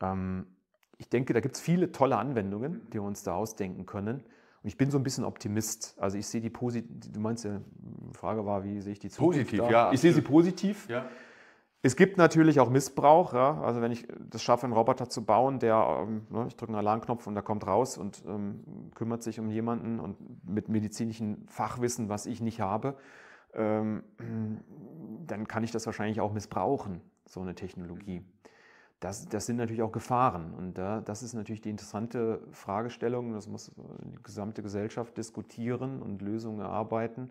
Ähm, ich denke, da gibt es viele tolle Anwendungen, die wir uns da ausdenken können. Und ich bin so ein bisschen Optimist. Also ich sehe die positiv, du meinst äh, die Frage war, wie sehe ich die Zukunft? Positiv, da? ja. Ich sehe sie positiv. Ja. Es gibt natürlich auch Missbrauch. Ja? Also wenn ich das schaffe, einen Roboter zu bauen, der, ähm, ne, ich drücke einen Alarmknopf und der kommt raus und ähm, kümmert sich um jemanden und mit medizinischem Fachwissen, was ich nicht habe, ähm, dann kann ich das wahrscheinlich auch missbrauchen, so eine Technologie. Mhm das, das sind natürlich auch Gefahren. Und da, das ist natürlich die interessante Fragestellung. Das muss die gesamte Gesellschaft diskutieren und Lösungen erarbeiten.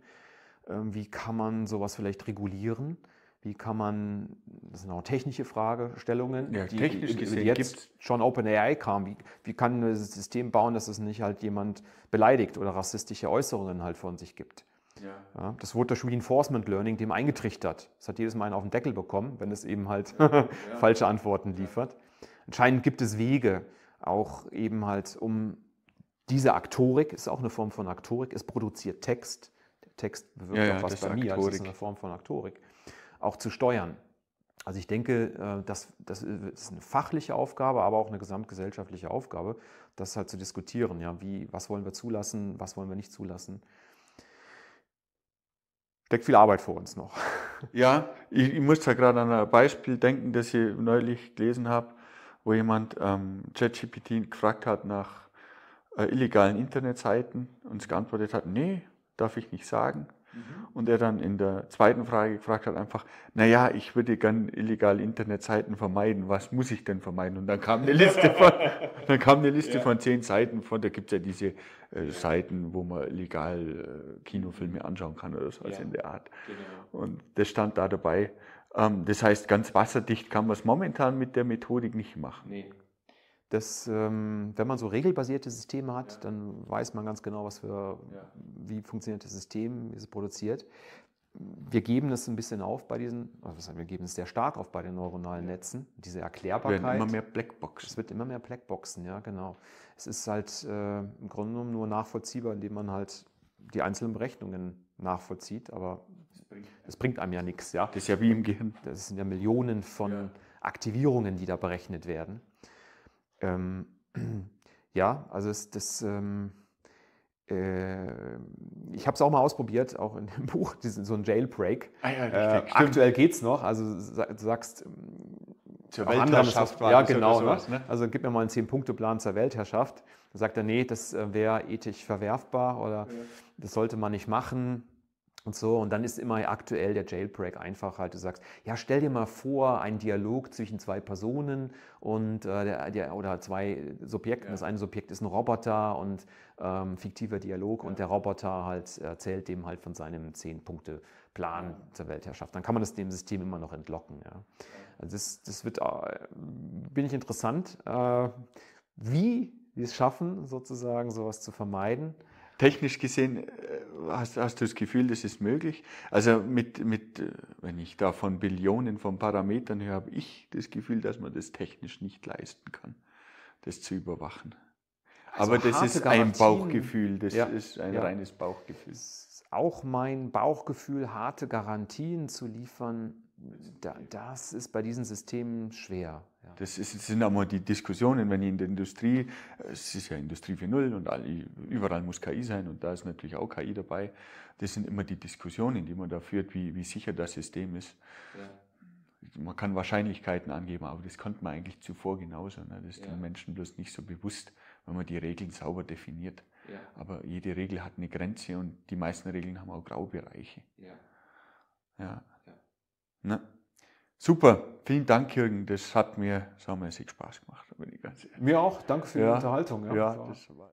Ähm, wie kann man sowas vielleicht regulieren? Wie kann man, das sind auch technische Fragestellungen, ja, die, technisch die, die jetzt schon OpenAI kam. Wie, wie kann man ein System bauen, dass es nicht halt jemand beleidigt oder rassistische Äußerungen halt von sich gibt? Ja. Ja, das wurde durch Reinforcement Learning dem eingetrichtert. Das hat jedes Mal einen auf den Deckel bekommen, wenn es eben halt [laughs] ja, falsche Antworten liefert. Anscheinend gibt es Wege, auch eben halt um diese Aktorik, ist auch eine Form von Aktorik, es produziert Text, der Text bewirkt auch was bei mir, also das ist eine Form von Aktorik, auch zu steuern. Also ich denke, äh, das, das ist eine fachliche Aufgabe, aber auch eine gesamtgesellschaftliche Aufgabe, das halt zu diskutieren. Ja, wie, was wollen wir zulassen, was wollen wir nicht zulassen? Steckt viel Arbeit vor uns noch. [laughs] Ja, ich, ich muss da gerade an ein Beispiel denken, das ich neulich gelesen habe, wo jemand ähm, ChatGPT gefragt hat nach äh, illegalen Internetseiten und es geantwortet hat, nee, darf ich nicht sagen. Mhm. Und er dann in der zweiten Frage gefragt hat einfach, naja, ich würde gern illegale Internetseiten vermeiden, was muss ich denn vermeiden? Und dann kam eine Liste [laughs] von, dann kam eine Liste ja. von zehn Seiten, von da gibt es ja diese äh, Seiten, wo man legal äh, Kinofilme anschauen kann oder so was ja. in der Art. Genau. Und das stand da dabei. Ähm, das heißt, ganz wasserdicht kann man es momentan mit der Methodik nicht machen. Nee dass ähm, wenn man so regelbasierte Systeme hat, ja. dann weiß man ganz genau, was für, ja. wie funktioniert das System, wie es produziert. Wir geben es ein bisschen auf bei diesen, also wir geben es sehr stark auf bei den neuronalen Netzen, diese Erklärbarkeit. Es wird immer mehr Blackboxen. Es wird immer mehr Blackboxen, ja, genau. Es ist halt äh, im Grunde genommen nur nachvollziehbar, indem man halt die einzelnen Berechnungen nachvollzieht, aber es bringt, bringt einem ja nichts, ja. Das ist ja wie im Gehirn. Das sind ja Millionen von ja. Aktivierungen, die da berechnet werden. Ähm, [clears throat] ja, also es, das, ähm, äh, ich habe es auch mal ausprobiert, auch in dem [laughs] Buch, diesen, so ein Jailbreak. Ah, ja, äh, aktuell geht es noch, also du sagst, ähm, zur Weltherrschaft war Ja, genau. Ne? Sowas, ne? Also gib mir mal einen Zehn-Punkte-Plan zur Weltherrschaft. Dann sagt er, nee, das äh, wäre ethisch verwerfbar oder ja. das sollte man nicht machen. Und so, und dann ist immer aktuell der Jailbreak einfach halt, du sagst, ja, stell dir mal vor, ein Dialog zwischen zwei Personen und äh, der, der, oder zwei Subjekten. Ja. Das eine Subjekt ist ein Roboter und ähm, fiktiver Dialog ja. und der Roboter halt erzählt dem halt von seinem Zehn-Punkte-Plan ja. zur Weltherrschaft. Dann kann man das dem System immer noch entlocken. Ja. Also das, das wird, äh, bin ich interessant, äh, wie wir es schaffen, sozusagen sowas zu vermeiden technisch gesehen äh, hast, hast, du das Gefühl, das ist möglich? Also mit, mit, äh, wenn ich da von Billionen von Parametern höre, habe ich das Gefühl, dass man das technisch nicht leisten kann, das zu überwachen. Also Aber das ist Garantien. ein Bauchgefühl, das ja. ist ein ja. reines Bauchgefühl. Auch mein Bauchgefühl, harte Garantien zu liefern, da, das ist bei diesen Systemen schwer. Ja. Das, ist, sind aber die Diskussionen, wenn in der Industrie, äh, es ist ja Industrie 4.0 und all, überall muss KI sein und da ist natürlich auch KI dabei. Das sind immer die Diskussionen, die man da führt, wie, wie sicher das System ist. Ja. Man kann Wahrscheinlichkeiten angeben, aber das konnte man eigentlich zuvor genauso. Ne? Das ist ja. den Menschen bloß nicht so bewusst, wenn man die Regeln sauber definiert. Aber jede Regel hat eine Grenze und die meisten Regeln haben auch Graubereiche. Ja. Na, ne? super, vielen Dank, Jürgen. Das hat mir saumäßig Spaß gemacht. Mir auch, danke für die ja, Unterhaltung. Ja, ja